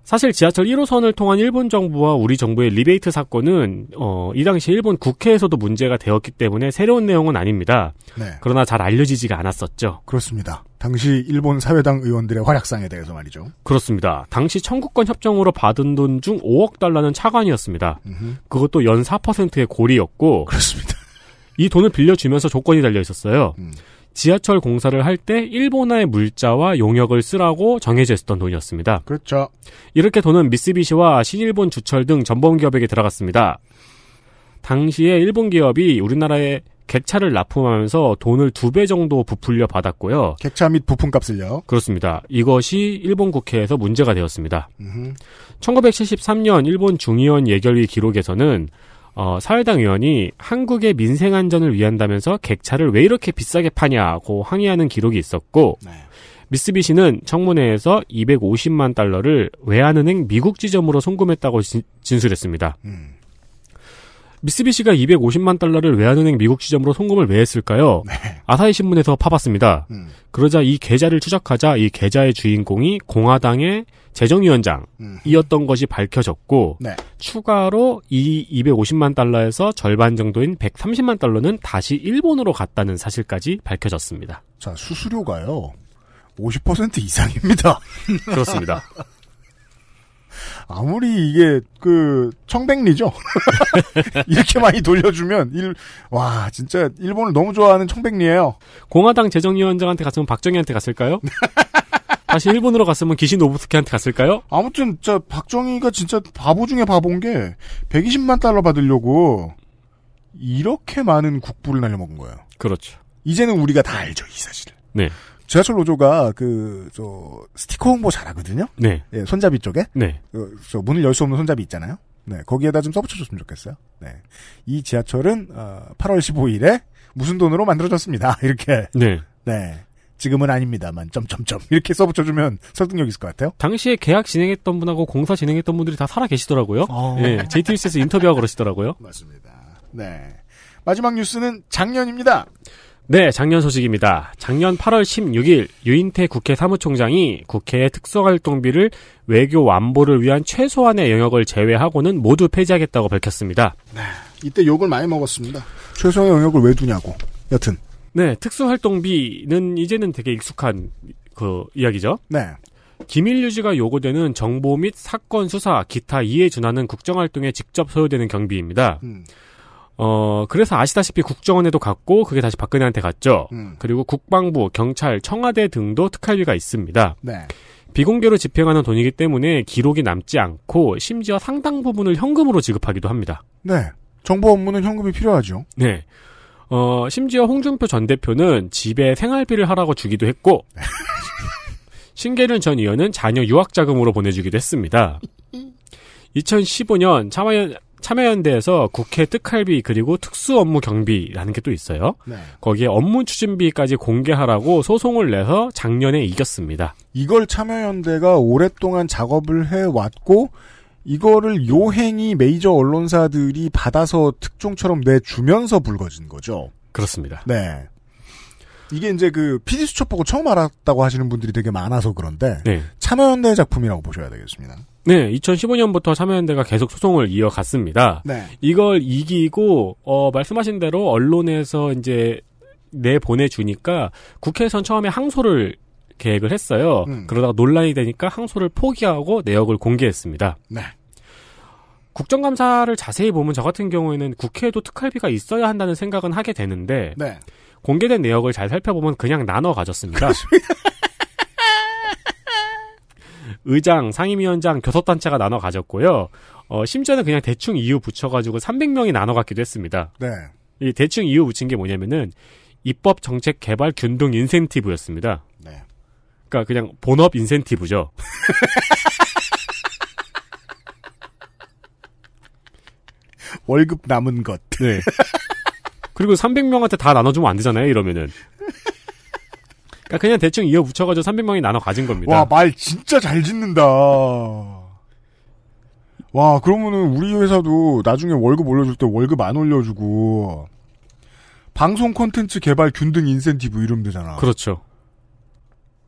사실 지하철 1호선을 통한 일본 정부와 우리 정부의 리베이트 사건은 어, 이 당시 일본 국회에서도 문제가 되었기 때문에 새로운 내용은 아닙니다. 네. 그러나 잘 알려지지가 않았었죠. 그렇습니다. 당시 일본 사회당 의원들의 활약상에 대해서 말이죠. 그렇습니다. 당시 청구권 협정으로 받은 돈 중 5억 달러는 차관이었습니다. 음흠. 그것도 연 4%의 고리였고 그렇습니다. 이 돈을 빌려주면서 조건이 달려 있었어요. 음. 지하철 공사를 할 때 일본화의 물자와 용역을 쓰라고 정해져 있었던 돈이었습니다. 그렇죠. 이렇게 돈은 미쓰비시와 신일본 주철 등 전범 기업에게 들어갔습니다. 당시에 일본 기업이 우리나라에 객차를 납품하면서 돈을 두 배 정도 부풀려 받았고요. 객차 및 부품값을요. 그렇습니다. 이것이 일본 국회에서 문제가 되었습니다. 음흠. 1973년 일본 중의원 예결위 기록에서는 어, 사회당 의원이 한국의 민생 안전을 위한다면서 객차를 왜 이렇게 비싸게 파냐고 항의하는 기록이 있었고 네. 미쓰비시는 청문회에서 250만 달러를 외환은행 미국 지점으로 송금했다고 진, 술했습니다 음. 미쓰비시가 250만 달러를 외환은행 미국 지점으로 송금을 왜 했을까요? 네. 아사히 신문에서 파봤습니다. 음. 그러자 이 계좌를 추적하자 이 계좌의 주인공이 공화당의 재정위원장이었던 음. 것이 밝혀졌고 네. 추가로 이 250만 달러에서 절반 정도인 130만 달러는 다시 일본으로 갔다는 사실까지 밝혀졌습니다. 자 수수료가요 50% 이상입니다. 그렇습니다. 아무리 이게 그 청백리죠. 이렇게 많이 돌려주면 일와 진짜 일본을 너무 좋아하는 청백리예요. 공화당 재정위원장한테 갔으면 박정희한테 갔을까요? 다시 일본으로 갔으면 기시 노부스키한테 갔을까요? 아무튼 저 박정희가 진짜 바보 중에 바본 게 120만 달러 받으려고 이렇게 많은 국부를 날려먹은 거예요. 그렇죠. 이제는 우리가 다 알죠 이 사실을. 네. 지하철 노조가 그 저 스티커 홍보 잘하거든요. 네. 예, 손잡이 쪽에. 네. 그, 저 문을 열 수 없는 손잡이 있잖아요. 네. 거기에다 좀 써붙여줬으면 좋겠어요. 네. 이 지하철은 어, 8월 15일에 무슨 돈으로 만들어졌습니다. 이렇게. 네. 네. 지금은 아닙니다만 점점점 이렇게 써붙여주면 설득력 있을 것 같아요. 당시에 계약 진행했던 분하고 공사 진행했던 분들이 다 살아 계시더라고요. 어. 예, JTBC에서 인터뷰하고 그러시더라고요. 맞습니다. 네. 마지막 뉴스는 작년입니다. 네, 작년 소식입니다. 작년 8월 16일 유인태 국회 사무총장이 국회의 특수활동비를 외교 완보를 위한 최소한의 영역을 제외하고는 모두 폐지하겠다고 밝혔습니다. 네, 이때 욕을 많이 먹었습니다. 최소한의 영역을 왜 두냐고. 여튼. 네, 특수활동비는 이제는 되게 익숙한 그 이야기죠. 네. 기밀 유지가 요구되는 정보 및 사건 수사, 기타 이에 준하는 국정활동에 직접 소요되는 경비입니다. 음. 어, 그래서 아시다시피 국정원에도 갔고, 그게 다시 박근혜한테 갔죠. 음. 그리고 국방부, 경찰, 청와대 등도 특활비가 있습니다. 네. 비공개로 집행하는 돈이기 때문에 기록이 남지 않고, 심지어 상당 부분을 현금으로 지급하기도 합니다. 네. 정보 업무는 현금이 필요하죠. 네. 어, 심지어 홍준표 전 대표는 집에 생활비를 하라고 주기도 했고, 신계륜 전 의원은 자녀 유학 자금으로 보내주기도 했습니다. 2015년 참여연, 참여연대에서 국회 특활비 그리고 특수 업무 경비라는 게 또 있어요. 네. 거기에 업무 추진비까지 공개하라고 소송을 내서 작년에 이겼습니다. 이걸 참여연대가 오랫동안 작업을 해왔고 이거를 요행이 메이저 언론사들이 받아서 특종처럼 내주면서 불거진 거죠. 그렇습니다. 네. 이게 이제 그 PD 수첩 보고 처음 알았다고 하시는 분들이 되게 많아서 그런데 네. 참여연대 작품이라고 보셔야 되겠습니다. 네, 2015년부터 참여연대가 계속 소송을 이어갔습니다. 네. 이걸 이기고 어, 말씀하신 대로 언론에서 이제 내 보내주니까 국회에선 처음에 항소를 계획을 했어요. 음. 그러다가 논란이 되니까 항소를 포기하고 내역을 공개했습니다. 네. 국정감사를 자세히 보면 저 같은 경우에는 국회에도 특활비가 있어야 한다는 생각은 하게 되는데 네. 공개된 내역을 잘 살펴보면 그냥 나눠 가졌습니다. 의장, 상임위원장, 교섭단체가 나눠 가졌고요. 어, 심지어는 그냥 대충 이유 붙여가지고 300명이 나눠 갖기도 했습니다. 네. 이 대충 이유 붙인 게 뭐냐면은 입법 정책 개발 균등 인센티브였습니다. 네. 그러니까 그냥 본업 인센티브죠. 월급 남은 것. 네. 그리고 300명한테 다 나눠주면 안 되잖아요, 이러면은. 그러니까 그냥 대충 이어붙여가지고 300명이 나눠 가진 겁니다. 와, 말 진짜 잘 짓는다. 와, 그러면은 우리 회사도 나중에 월급 올려줄 때 월급 안 올려주고, 방송 콘텐츠 개발 균등 인센티브 이름 되잖아. 그렇죠.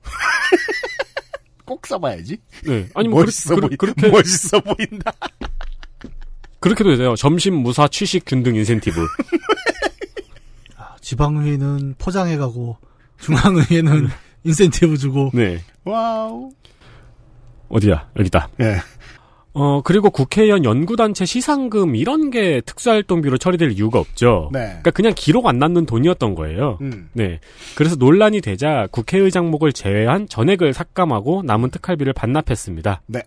꼭 써봐야지. 네. 아니, 뭐, 멋있어 그 보이, 그렇게. 멋있어 보인다. 그렇게도 되요 점심 무사 취식 균등 인센티브. 지방의회는 포장해가고 중앙의회는 음. 인센티브 주고. 네. 와우. 어디야? 여기 다 네. 예. 어, 그리고 국회의원 연구단체 시상금 이런 게 특수활동비로 처리될 이유가 없죠. 네. 그러니까 그냥 기록 안 남는 돈이었던 거예요. 음. 네. 그래서 논란이 되자 국회의장목을 제외한 전액을 삭감하고 남은 특활비를 반납했습니다. 네.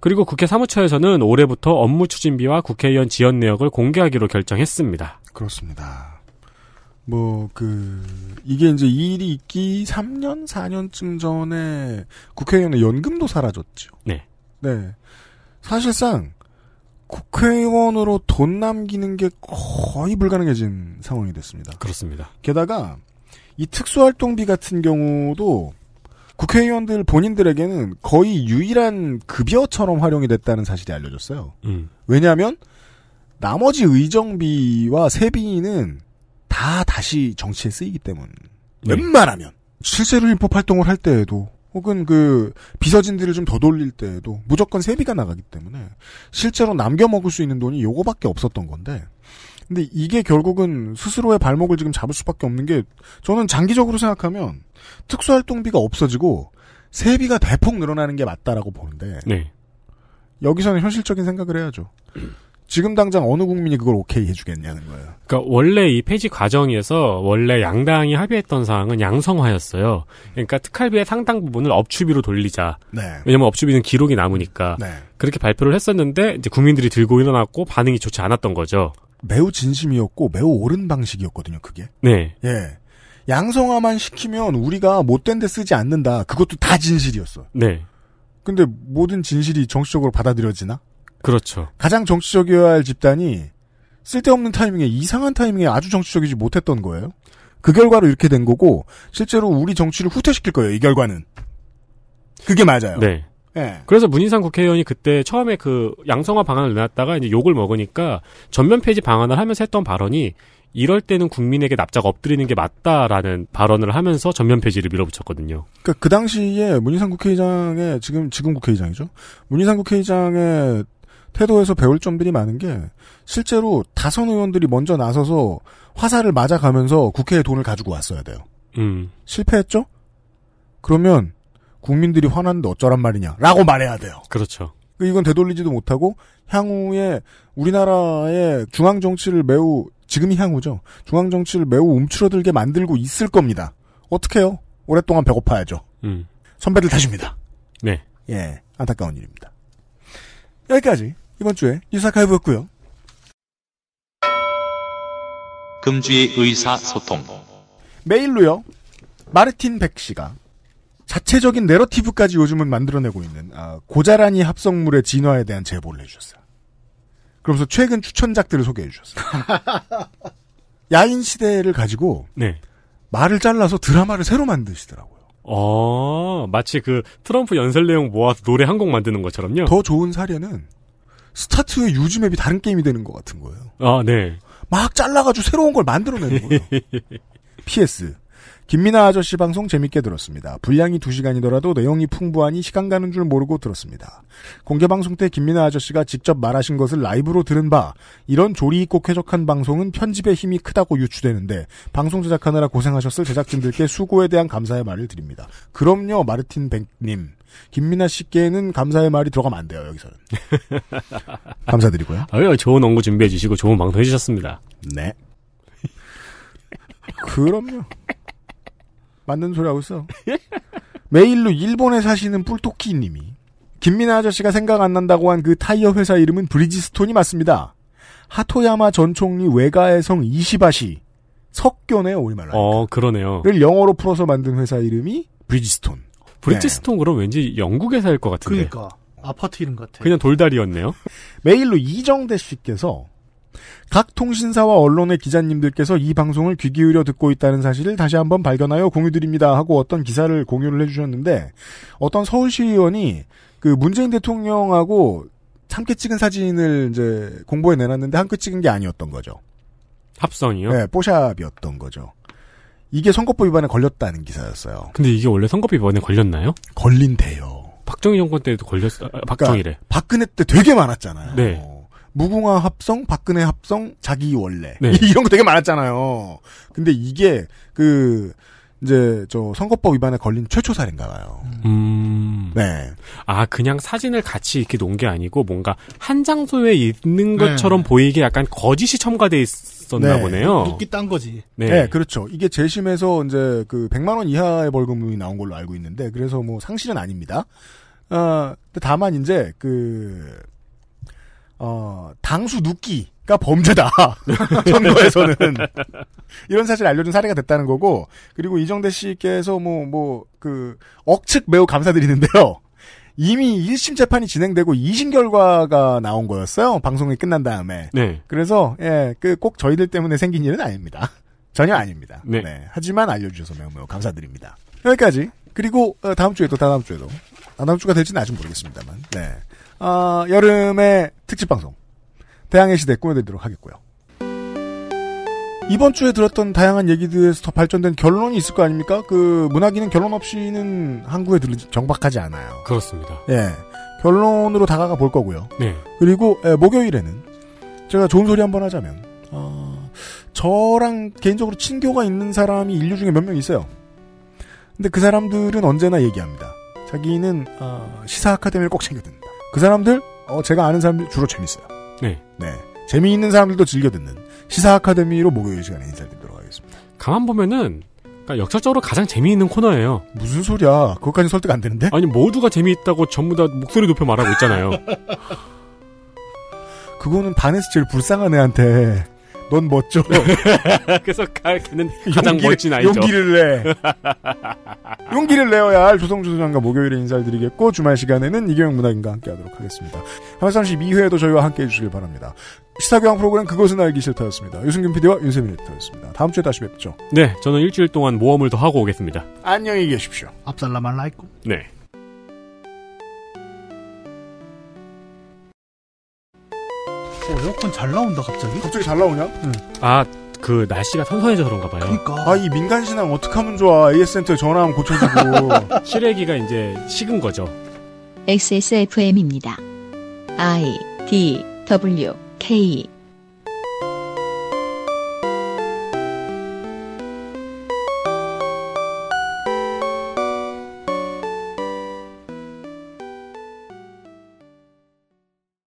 그리고 국회 사무처에서는 올해부터 업무 추진비와 국회의원 지원 내역을 공개하기로 결정했습니다. 그렇습니다. 뭐, 그, 이게 이제 이 일이 있기 3년, 4년쯤 전에 국회의원의 연금도 사라졌죠. 네. 네. 사실상 국회의원으로 돈 남기는 게 거의 불가능해진 상황이 됐습니다. 그렇습니다. 게다가 이 특수활동비 같은 경우도 국회의원들 본인들에게는 거의 유일한 급여처럼 활용이 됐다는 사실이 알려졌어요. 음. 왜냐하면 나머지 의정비와 세비는 다 다시 정치에 쓰이기 때문. 네. 웬만하면 실제로 입법 활동을 할 때에도 혹은 그 비서진들을 좀 더 돌릴 때에도 무조건 세비가 나가기 때문에 실제로 남겨 먹을 수 있는 돈이 요거밖에 없었던 건데 근데 이게 결국은 스스로의 발목을 지금 잡을 수밖에 없는 게 저는 장기적으로 생각하면 특수활동비가 없어지고 세비가 대폭 늘어나는 게 맞다라고 보는데 네. 여기서는 현실적인 생각을 해야죠. 지금 당장 어느 국민이 그걸 오케이 해주겠냐는 거예요. 그러니까 원래 이 폐지 과정에서 원래 양당이 합의했던 사항은 양성화였어요. 그러니까 특할비의 상당 부분을 업추비로 돌리자. 네. 왜냐면 업추비는 기록이 남으니까. 네. 그렇게 발표를 했었는데 이제 국민들이 들고 일어났고 반응이 좋지 않았던 거죠. 매우 진심이었고 매우 옳은 방식이었거든요. 그게. 네. 예. 양성화만 시키면 우리가 못된 데 쓰지 않는다. 그것도 다 진실이었어. 네. 근데 모든 진실이 정치적으로 받아들여지나? 그렇죠. 가장 정치적이어야 할 집단이 쓸데없는 타이밍에 이상한 타이밍에 아주 정치적이지 못했던 거예요. 그 결과로 이렇게 된 거고 실제로 우리 정치를 후퇴시킬 거예요. 이 결과는 그게 맞아요. 네. 네. 그래서 문희상 국회의원이 그때 처음에 그 양성화 방안을 내놨다가 이제 욕을 먹으니까 전면 폐지 방안을 하면서 했던 발언이 이럴 때는 국민에게 납작 엎드리는 게 맞다라는 발언을 하면서 전면 폐지를 밀어붙였거든요. 그러니까 그 당시에 문희상 국회의장의 지금 지금 국회의장이죠. 문희상 국회의장의 태도에서 배울 점들이 많은 게 실제로 다선 의원들이 먼저 나서서 화살을 맞아가면서 국회에 돈을 가지고 왔어야 돼요. 음. 실패했죠? 그러면 국민들이 화났는데 어쩌란 말이냐 라고 말해야 돼요. 그렇죠. 이건 되돌리지도 못하고 향후에 우리나라의 중앙 정치를 매우 지금이 향후죠. 중앙 정치를 매우 움츠러들게 만들고 있을 겁니다. 어떻게요? 오랫동안 배고파야죠. 음. 선배들 탓입니다. 네. 예, 안타까운 일입니다. 여기까지 이번 주에 뉴스아카이브였고요. 금주의 의사소통 메일로요. 마르틴 백씨가 자체적인 내러티브까지 요즘은 만들어내고 있는 아, 고자라니 합성물의 진화에 대한 제보를 해주셨어요. 그러면서 최근 추천작들을 소개해 주셨어요. 야인 시대를 가지고 네. 말을 잘라서 드라마를 새로 만드시더라고요. 어, 마치 그 트럼프 연설 내용 모아서 노래 한 곡 만드는 것처럼요. 더 좋은 사례는 스타트의 유즈맵이 다른 게임이 되는 것 같은 거예요. 아, 네. 막 잘라가지고 새로운 걸 만들어내는 거예요. PS. 김민아 아저씨 방송 재밌게 들었습니다. 분량이 2시간이더라도 내용이 풍부하니 시간 가는 줄 모르고 들었습니다. 공개 방송 때 김민아 아저씨가 직접 말하신 것을 라이브로 들은 바 이런 조리 있고 쾌적한 방송은 편집의 힘이 크다고 유추되는데 방송 제작하느라 고생하셨을 제작진들께 수고에 대한 감사의 말을 드립니다. 그럼요 마르틴 백님. 김민아 씨께는 감사의 말이 들어가면 안 돼요, 여기서는. 감사드리고요. 아유, 예, 좋은 언구 준비해 주시고 좋은 방송 해주셨습니다. 네. 그럼요. 맞는 소리 하고 있어. 메일로 일본에 사시는 뿔토키 님이 김민아 아저씨가 생각 안 난다고 한 그 타이어 회사 이름은 브리지스톤이 맞습니다. 하토야마 전 총리 외가의 성 이시바시 석교네요, 우리말로. 어, 그러네요. 를 영어로 풀어서 만든 회사 이름이 브리지스톤. 브릿지스톤 네. 그럼 왠지 영국에 살 것 같은데. 그러니까 아파트 이름 같아. 그냥 돌다리였네요. 메일로 이정대 씨께서 각 통신사와 언론의 기자님들께서 이 방송을 귀 기울여 듣고 있다는 사실을 다시 한번 발견하여 공유드립니다 하고 어떤 기사를 공유를 해주셨는데 어떤 서울시의원이 그 문재인 대통령하고 함께 찍은 사진을 이제 공보에 내놨는데 함께 찍은 게 아니었던 거죠. 합성이요? 네, 뽀샵이었던 거죠. 이게 선거법 위반에 걸렸다는 기사였어요. 근데 이게 원래 선거법 위반에 걸렸나요? 걸린대요. 박정희 정권 때도 걸렸어. 아, 그러니까 박정희래. 그러 박근혜 때 되게 많았잖아요. 네. 무궁화 합성, 박근혜 합성, 자기 원래 네. 이런 거 되게 많았잖아요. 근데 이게 그 이제 저 선거법 위반에 걸린 최초 사례인가봐요. 음... 네. 아 그냥 사진을 같이 이렇게 놓은 게 아니고 뭔가 한 장소에 있는 네. 것처럼 네. 보이게 약간 거짓이 첨가돼 있. 있었나 네. 보네요. 눕기 딴 거지. 네. 네. 그렇죠. 이게 재심에서 이제 그 100만 원 이하의 벌금이 나온 걸로 알고 있는데 그래서 뭐 상실은 아닙니다. 어, 다만 이제 그 어, 당수 눕기가 범죄다. 선거에서는 이런 사실 을 알려준 사례가 됐다는 거고 그리고 이정대 씨께서 뭐 뭐 그 억측 매우 감사드리는데요. 이미 1심 재판이 진행되고 2심 결과가 나온 거였어요. 방송이 끝난 다음에. 네. 그래서 예, 그 꼭 저희들 때문에 생긴 일은 아닙니다. 전혀 아닙니다. 네. 네. 하지만 알려주셔서 매우 매우 감사드립니다. 여기까지. 그리고 어, 다음 주에도 다음 주에도 아, 다음 주가 될지는 아직 모르겠습니다만. 네. 어, 여름의 특집 방송 대항해 시대 꾸며드리도록 하겠고요. 이번 주에 들었던 다양한 얘기들에서 더 발전된 결론이 있을 거 아닙니까? 그 문학인은 결론 없이는 한국에 들은 정박하지 않아요. 그렇습니다. 예. 결론으로 다가가 볼 거고요. 네. 그리고 예, 목요일에는 제가 좋은 소리 한번 하자면 어, 저랑 개인적으로 친교가 있는 사람이 인류 중에 몇 명 있어요. 근데 그 사람들은 언제나 얘기합니다. 자기는 어, 시사 아카데미를 꼭 챙겨듣는다. 그 사람들 어, 제가 아는 사람들 주로 재밌어요. 네. 네. 재미있는 사람들도 즐겨 듣는 시사 아카데미로 목요일 시간에 인사드리도록 하겠습니다. 가만 보면은 그러니까 역설적으로 가장 재미있는 코너예요. 무슨 소리야? 그것까지 설득 안 되는데? 아니 모두가 재미있다고 전부 다 목소리 높여 말하고 있잖아요. 그거는 반에서 제일 불쌍한 애한테 넌 멋져. 그래서 가르키는 가장 용기를, 멋진 아이죠. 용기를 내. 용기를 내어야 할 조성주 소장과 목요일에 인사를 드리겠고 주말 시간에는 이경영 문학인과 함께하도록 하겠습니다. 332회에도 저희와 함께해 주시길 바랍니다. 시사교양 프로그램 그것은 알기 싫다였습니다. 유승균 PD와 윤세민 리터였습니다. 다음 주에 다시 뵙죠. 네, 저는 일주일 동안 모험을 더 하고 오겠습니다. 안녕히 계십시오. 앞살라말 라이고. 네. 어, 에어컨 잘 나온다 갑자기? 갑자기 잘 나오냐? 응. 아, 그 날씨가 선선해져서 그런가 봐요. 그러니까. 아, 이 민간 신앙 어떻게 하면 좋아? AS 센터에 전화하면 고쳐주고. 실외기가 이제 식은 거죠. XSFM입니다. I D W K